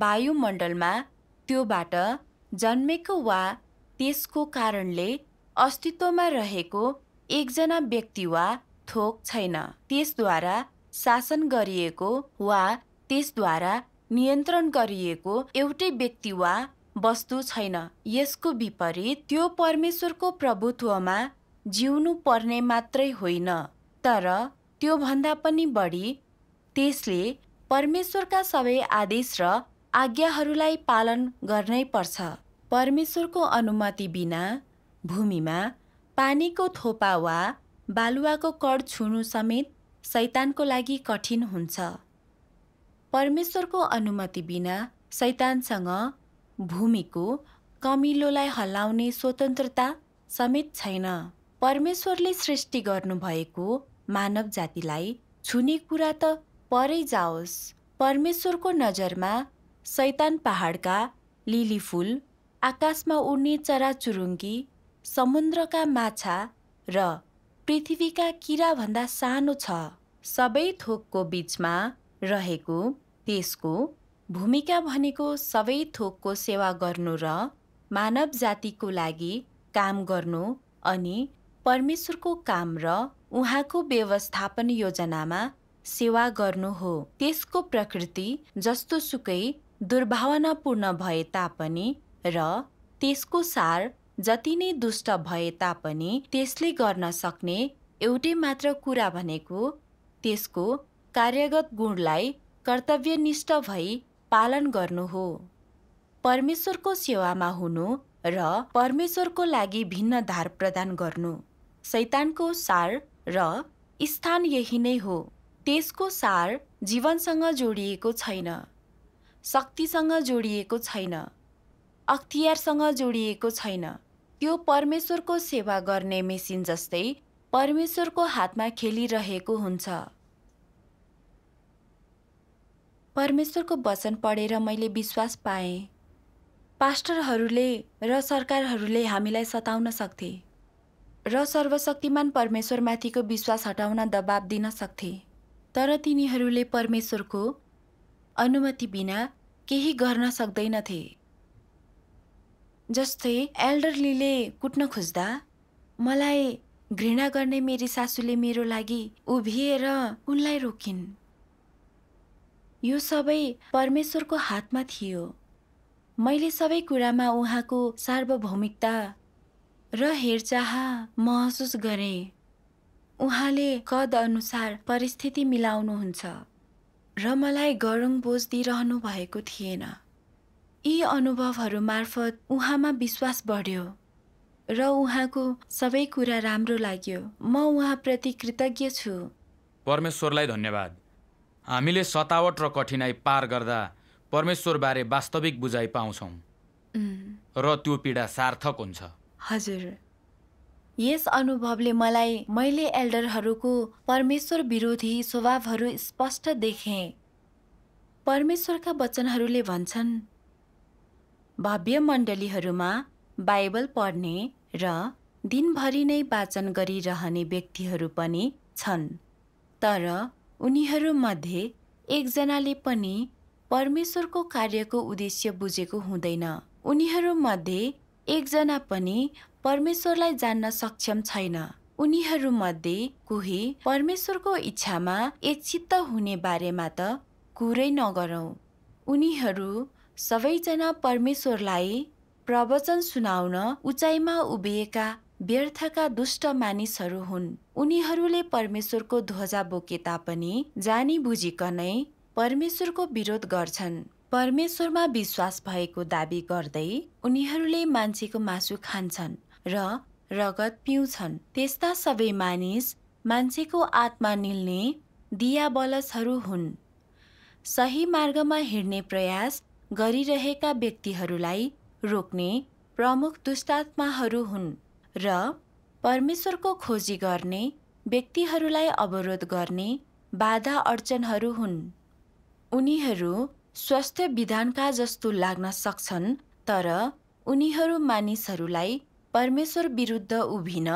वायुमण्डलमा त्योबाट जन्मेको वा त्यसको कारणले अस्तित्वमा रहेको एकजना व्यक्ति वा थोक छैन त्यसद्वारा शासन गरिएको वा त्यसद्वारा नियन्त्रण गरिएको एउटै व्यक्ति वा वस्तु छैन यसको विपरीत त्यो परमेश्वरको प्रभुत्वमा जिउनु पर्ने मात्रै होइन तर त्योभन्दा पनि बढी त्यसले परमेश्वरका सबै आदेश र आज्ञाहरूलाई पालन गर्नै पर्छ परमेश्वरको अनुमति बिना भूमिमा पानीको थोपा वा बालुवाको कड छुनु समेत सैतानको लागि कठिन हुन्छ परमेश्वरको अनुमति बिना सैतानसँग भूमिको कमिलोलाई हल्लाउने स्वतन्त्रता समेत छैन परमेश्वरले सृष्टि गर्नुभएको मानव जातिलाई छुने कुरा त परै जाओस् परमेश्वरको नजरमा सैतान पहाडका लिली लिलीफुल आकाशमा उड्ने चराचुरुङ्गी समुद्रका माछा र पृथ्वीका किराभन्दा सानो छ सबै थोकको बिचमा रहेको त्यसको भूमिका भनेको सबै थोकको सेवा गर्नु र मानव जातिको लागि काम गर्नु अनि परमेश्वरको काम र उहाँको व्यवस्थापन योजनामा सेवा गर्नु हो त्यसको प्रकृति जस्तो सुकै दुर्भावनापूर्ण भए तापनि र त्यसको सार जति नै दुष्ट भए तापनि त्यसले गर्न सक्ने एउटै मात्र कुरा भनेको त्यसको कार्यगत गुणलाई कर्तव्यनिष्ठ भई पालन गर्नु हो परमेश्वरको सेवामा हुनु र परमेश्वरको लागि भिन्न धार प्रदान गर्नु शैतानको सार र स्थान यही नै हो त्यसको सार जीवनसँग जोडिएको छैन शक्तिसँग जोडिएको छैन अख्तियारसँग जोडिएको छैन त्यो परमेश्वरको सेवा गर्ने मेसिन जस्तै परमेश्वरको हातमा खेलिरहेको हुन्छ परमेश्वरको वचन पढेर मैले विश्वास पाएँ पास्टरहरूले र सरकारहरूले हामीलाई सताउन सक्थे र सर्वशक्तिमान परमेश्वरमाथिको विश्वास हटाउन दबाब दिन सक्थे तर तिनीहरूले परमेश्वरको अनुमति बिना केही गर्न सक्दैनथे जस्तै एल्डरलीले कुट्न खोज्दा मलाई घृणा गर्ने मेरी सासूले मेरो लागि उभिएर उनलाई रोकिन् यो सबै परमेश्वरको हातमा थियो मैले सबै कुरामा उहाँको सार्वभौमिकता र हेरचाह महसुस गरेँ उहाँले कद अनुसार परिस्थिति मिलाउनुहुन्छ र मलाई गरौँ बोझ दिइरहनु भएको थिएन यी अनुभवहरू मार्फत उहाँमा विश्वास बढ्यो र उहाँको सबै कुरा राम्रो लाग्यो म उहाँप्रति कृतज्ञ छु परमेश्वरलाई धन्यवाद हामीले सतावट र कठिनाई पार गर्दा परमेश्वरबारे वास्तविक बुझाइ पाउँछौँ र त्यो पीडा सार्थक हुन्छ हजुर यस अनुभवले मलाई मैले एल्डरहरूको परमेश्वर विरोधी स्वभावहरू स्पष्ट देखेँ परमेश्वरका वचनहरूले भन्छन् भव्य मण्डलीहरूमा बाइबल पढ्ने र दिनभरि नै वाचन गरिरहने व्यक्तिहरू पनि छन् तर उनीहरूमध्ये एकजनाले पनि परमेश्वरको कार्यको उद्देश्य बुझेको हुँदैन उनीहरूमध्ये एकजना पनि परमेश्वरलाई जान्न सक्षम छैन उनीहरूमध्ये कोही परमेश्वरको इच्छामा एकचित्त हुने बारेमा त कुरै नगरौँ उनीहरू सबैजना परमेश्वरलाई प्रवचन सुनाउन उचाइमा उभिएका व्यर्थका दुष्ट मानिसहरू हुन् उनीहरूले परमेश्वरको ध्वजा बोके तापनि जानी बुझिकनै परमेश्वरको विरोध गर्छन् परमेश्वरमा विश्वास भएको दावी गर्दै उनीहरूले मान्छेको मासु खान्छन् र रगत पिउँछन् त्यस्ता सबै मानिस मान्छेको आत्मा निल्ने दियाबलसहरू हुन् सही मार्गमा हिँड्ने प्रयास गरिरहेका व्यक्तिहरूलाई रोक्ने प्रमुख दुष्टात्माहरू हुन् र परमेश्वरको खोजी गर्ने व्यक्तिहरूलाई अवरोध गर्ने बाधा अर्चनहरू हुन् उनीहरू स्वास्थ्य विधानका जस्तो लाग्न सक्छन् तर उनीहरू मानिसहरूलाई परमेश्वर विरुद्ध उभिन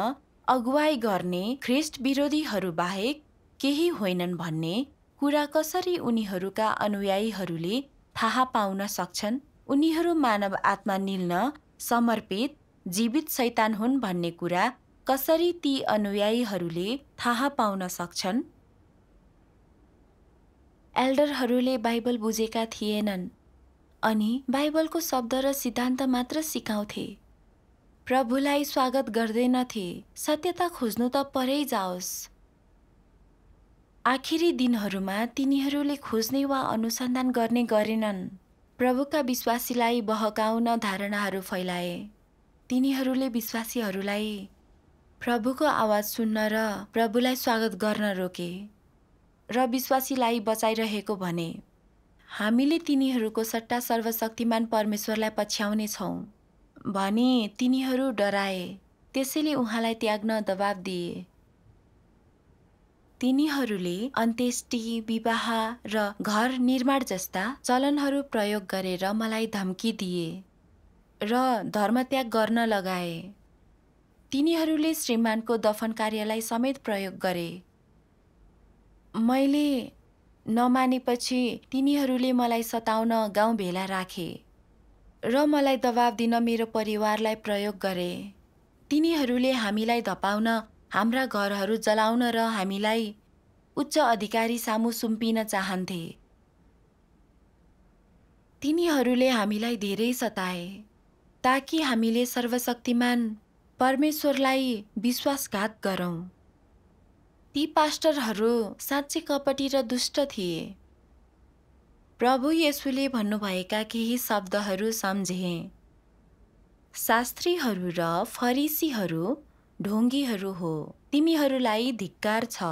अगुवाई गर्ने ख्रिस्ट विरोधीहरू बाहेक केही होइनन् भन्ने कुरा कसरी उनीहरूका अनुयायीहरूले थाहा पाउन सक्छन् उनीहरू मानव आत्मा निल्न समर्पित जीवित शैतान हुन् भन्ने कुरा कसरी ती अनुयायीहरूले थाहा पाउन सक्छन् एल्डरहरूले बाइबल बुझेका थिएनन् अनि बाइबलको शब्द र सिद्धान्त मात्र सिकाउँथे प्रभुलाई स्वागत गर्दैनथे सत्यता खोज्नु त परै जाओस् आखिरी दिनहरूमा तिनीहरूले खोज्ने वा अनुसन्धान गर्ने गरेनन् प्रभुका विश्वासीलाई बहकाउन धारणाहरू फैलाए तिनीहरूले विश्वासीहरूलाई प्रभुको आवाज सुन्न र प्रभुलाई स्वागत गर्न रोके र विश्वासीलाई बचाइरहेको भने हामीले तिनीहरूको सट्टा सर्वशक्तिमान परमेश्वरलाई पछ्याउनेछौँ भने तिनीहरू डराए त्यसैले उहाँलाई त्याग्न दबाब दिए तिनीहरूले अन्त्येष्टि विवाह र घर निर्माण जस्ता चलनहरू प्रयोग गरेर मलाई धम्की दिए र धर्मत्याग गर्न लगाए तिनीहरूले श्रीमानको दफन कार्यलाई समेत प्रयोग गरे मैले नमानेपछि तिनीहरूले मलाई सताउन गाउँ भेला राखे र मलाई दबाब दिन मेरो परिवारलाई प्रयोग गरे तिनीहरूले हामीलाई धपाउन हाम्रा घरहरू जलाउन र हामीलाई उच्च अधिकारी सामु सुम्पिन चाहन्थे तिनीहरूले हामीलाई धेरै सताए ताकि हामीले सर्वशक्तिमान परमेश्वरलाई विश्वासघात गरौँ ती पास्टरहरू साँच्चै कपटी र दुष्ट थिए प्रभु येसुले भन्नुभएका केही शब्दहरू सम्झे शास्त्रीहरू र फरिसीहरू ढोङ्गीहरू हो तिमीहरूलाई धिक्कार छ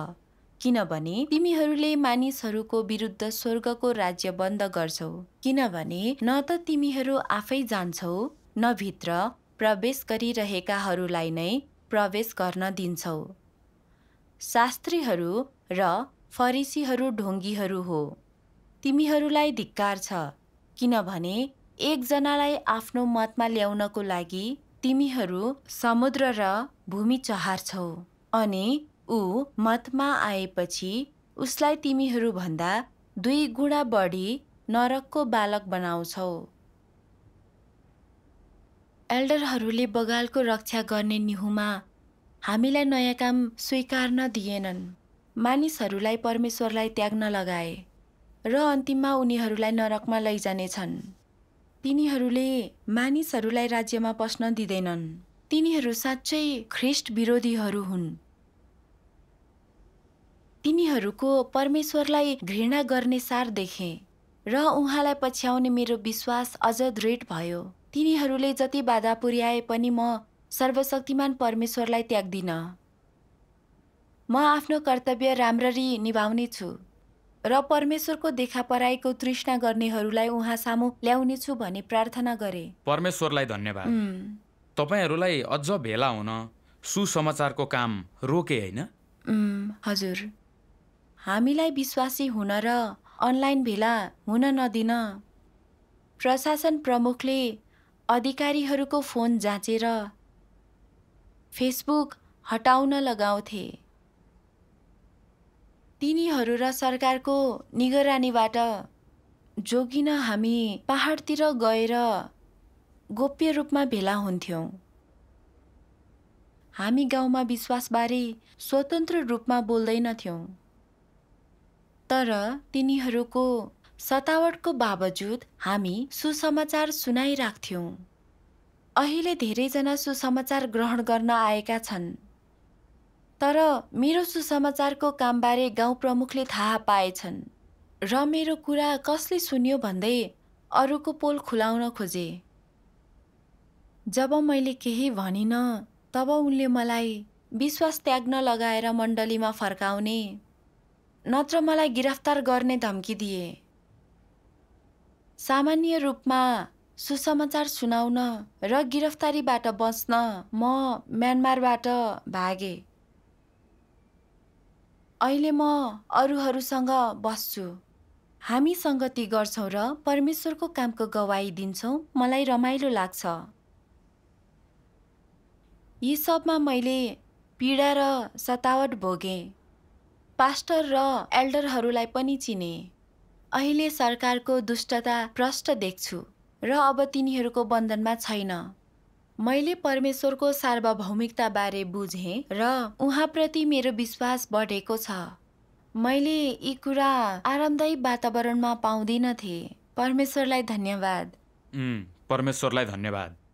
किनभने तिमीहरूले मानिसहरूको विरुद्ध स्वर्गको राज्य बन्द गर्छौ किनभने न त तिमीहरू आफै जान्छौ न भित्र प्रवेश गरिरहेकाहरूलाई नै प्रवेश गर्न दिन्छौ शास्त्रीहरू र फरिसीहरू ढोङ्गीहरू हो तिमीहरूलाई धिक्कार छ किनभने एकजनालाई आफ्नो मतमा ल्याउनको लागि तिमीहरू समुद्र र भूमि चहार्छौ अनि ऊ मतमा आएपछि उसलाई तिमीहरूभन्दा दुई गुणा बढी नरकको बालक बनाउँछौ एल्डरहरूले बगालको रक्षा गर्ने निहुमा हामीलाई नयाँ काम स्वीकार्न दिएनन् मानिसहरूलाई परमेश्वरलाई त्याग्न लगाए र अन्तिममा उनीहरूलाई नरकमा लैजानेछन् तिनीहरूले मानिसहरूलाई राज्यमा पस्न दिँदैनन् तिनीहरू साँच्चै ख्रिस्ट विरोधीहरू हुन् तिनीहरूको परमेश्वरलाई घृणा गर्ने सार देखे र उहाँलाई पछ्याउने मेरो विश्वास अझ दृढ भयो तिनीहरूले जति बाधा पुर्याए पनि म सर्वशक्तिमान परमेश्वरलाई त्याग्दिन म आफ्नो कर्तव्य राम्ररी निभाउने छु र परमेश्वरको देखा पराएको तृष्णा गर्नेहरूलाई उहाँ सामु ल्याउनेछु भन्ने प्रार्थना गरे परमेश्वरलाई धन्यवाद तपाईँहरूलाई अझ भेला हुन सुसमाचारको काम रोके होइन हजुर हामीलाई विश्वासी हुन र अनलाइन भेला हुन नदिन प्रशासन प्रमुखले अधिकारीहरूको फोन जाँचेर फेसबुक हटाउन लगाउँथे तिनीहरू र सरकारको निगरानीबाट जोगिन हामी पहाडतिर गएर गोप्य रूपमा भेला हुन्थ्यौँ हामी गाउँमा विश्वासबारे स्वतन्त्र रूपमा बोल्दैनथ्यौँ तर तिनीहरूको सतावटको बावजुद हामी सुसमाचार सुनाइराख्थ्यौँ अहिले धेरैजना सुसमाचार ग्रहण गर्न आएका छन् तर मेरो सुसमाचारको कामबारे गाउँ प्रमुखले थाहा पाएछन् र मेरो कुरा कसले सुन्यो भन्दै अरूको पोल खुलाउन खोजे जब मैले केही भनिनँ तब उनले मलाई विश्वास त्याग्न लगाएर मण्डलीमा फर्काउने नत्र मलाई गिरफ्तार गर्ने धम्की दिए सामान्य रूपमा सुसमाचार सुनाउन र गिरफ्तारीबाट बस्न म म्यानमारबाट भागेँ अहिले म अरूहरूसँग बस्छु हामी सङ्गति गर्छौँ र परमेश्वरको कामको गवाई दिन्छौँ मलाई रमाइलो लाग्छ यी सबमा मैले पीडा र सतावट भोगेँ पास्टर र एल्डरहरूलाई पनि चिने अहिले सरकारको दुष्टता प्रष्ट देख्छु र अब तिनीहरूको बन्धनमा छैन मैले परमेश्वरको सार्वभौमिकताबारे बुझेँ र उहाँप्रति मेरो विश्वास बढेको छ मैले यी कुरा आरामदायी वातावरणमा पाउँदिन थिएँ परमेश्वरलाई धन्यवाद परमेश्वरलाई धन्यवाद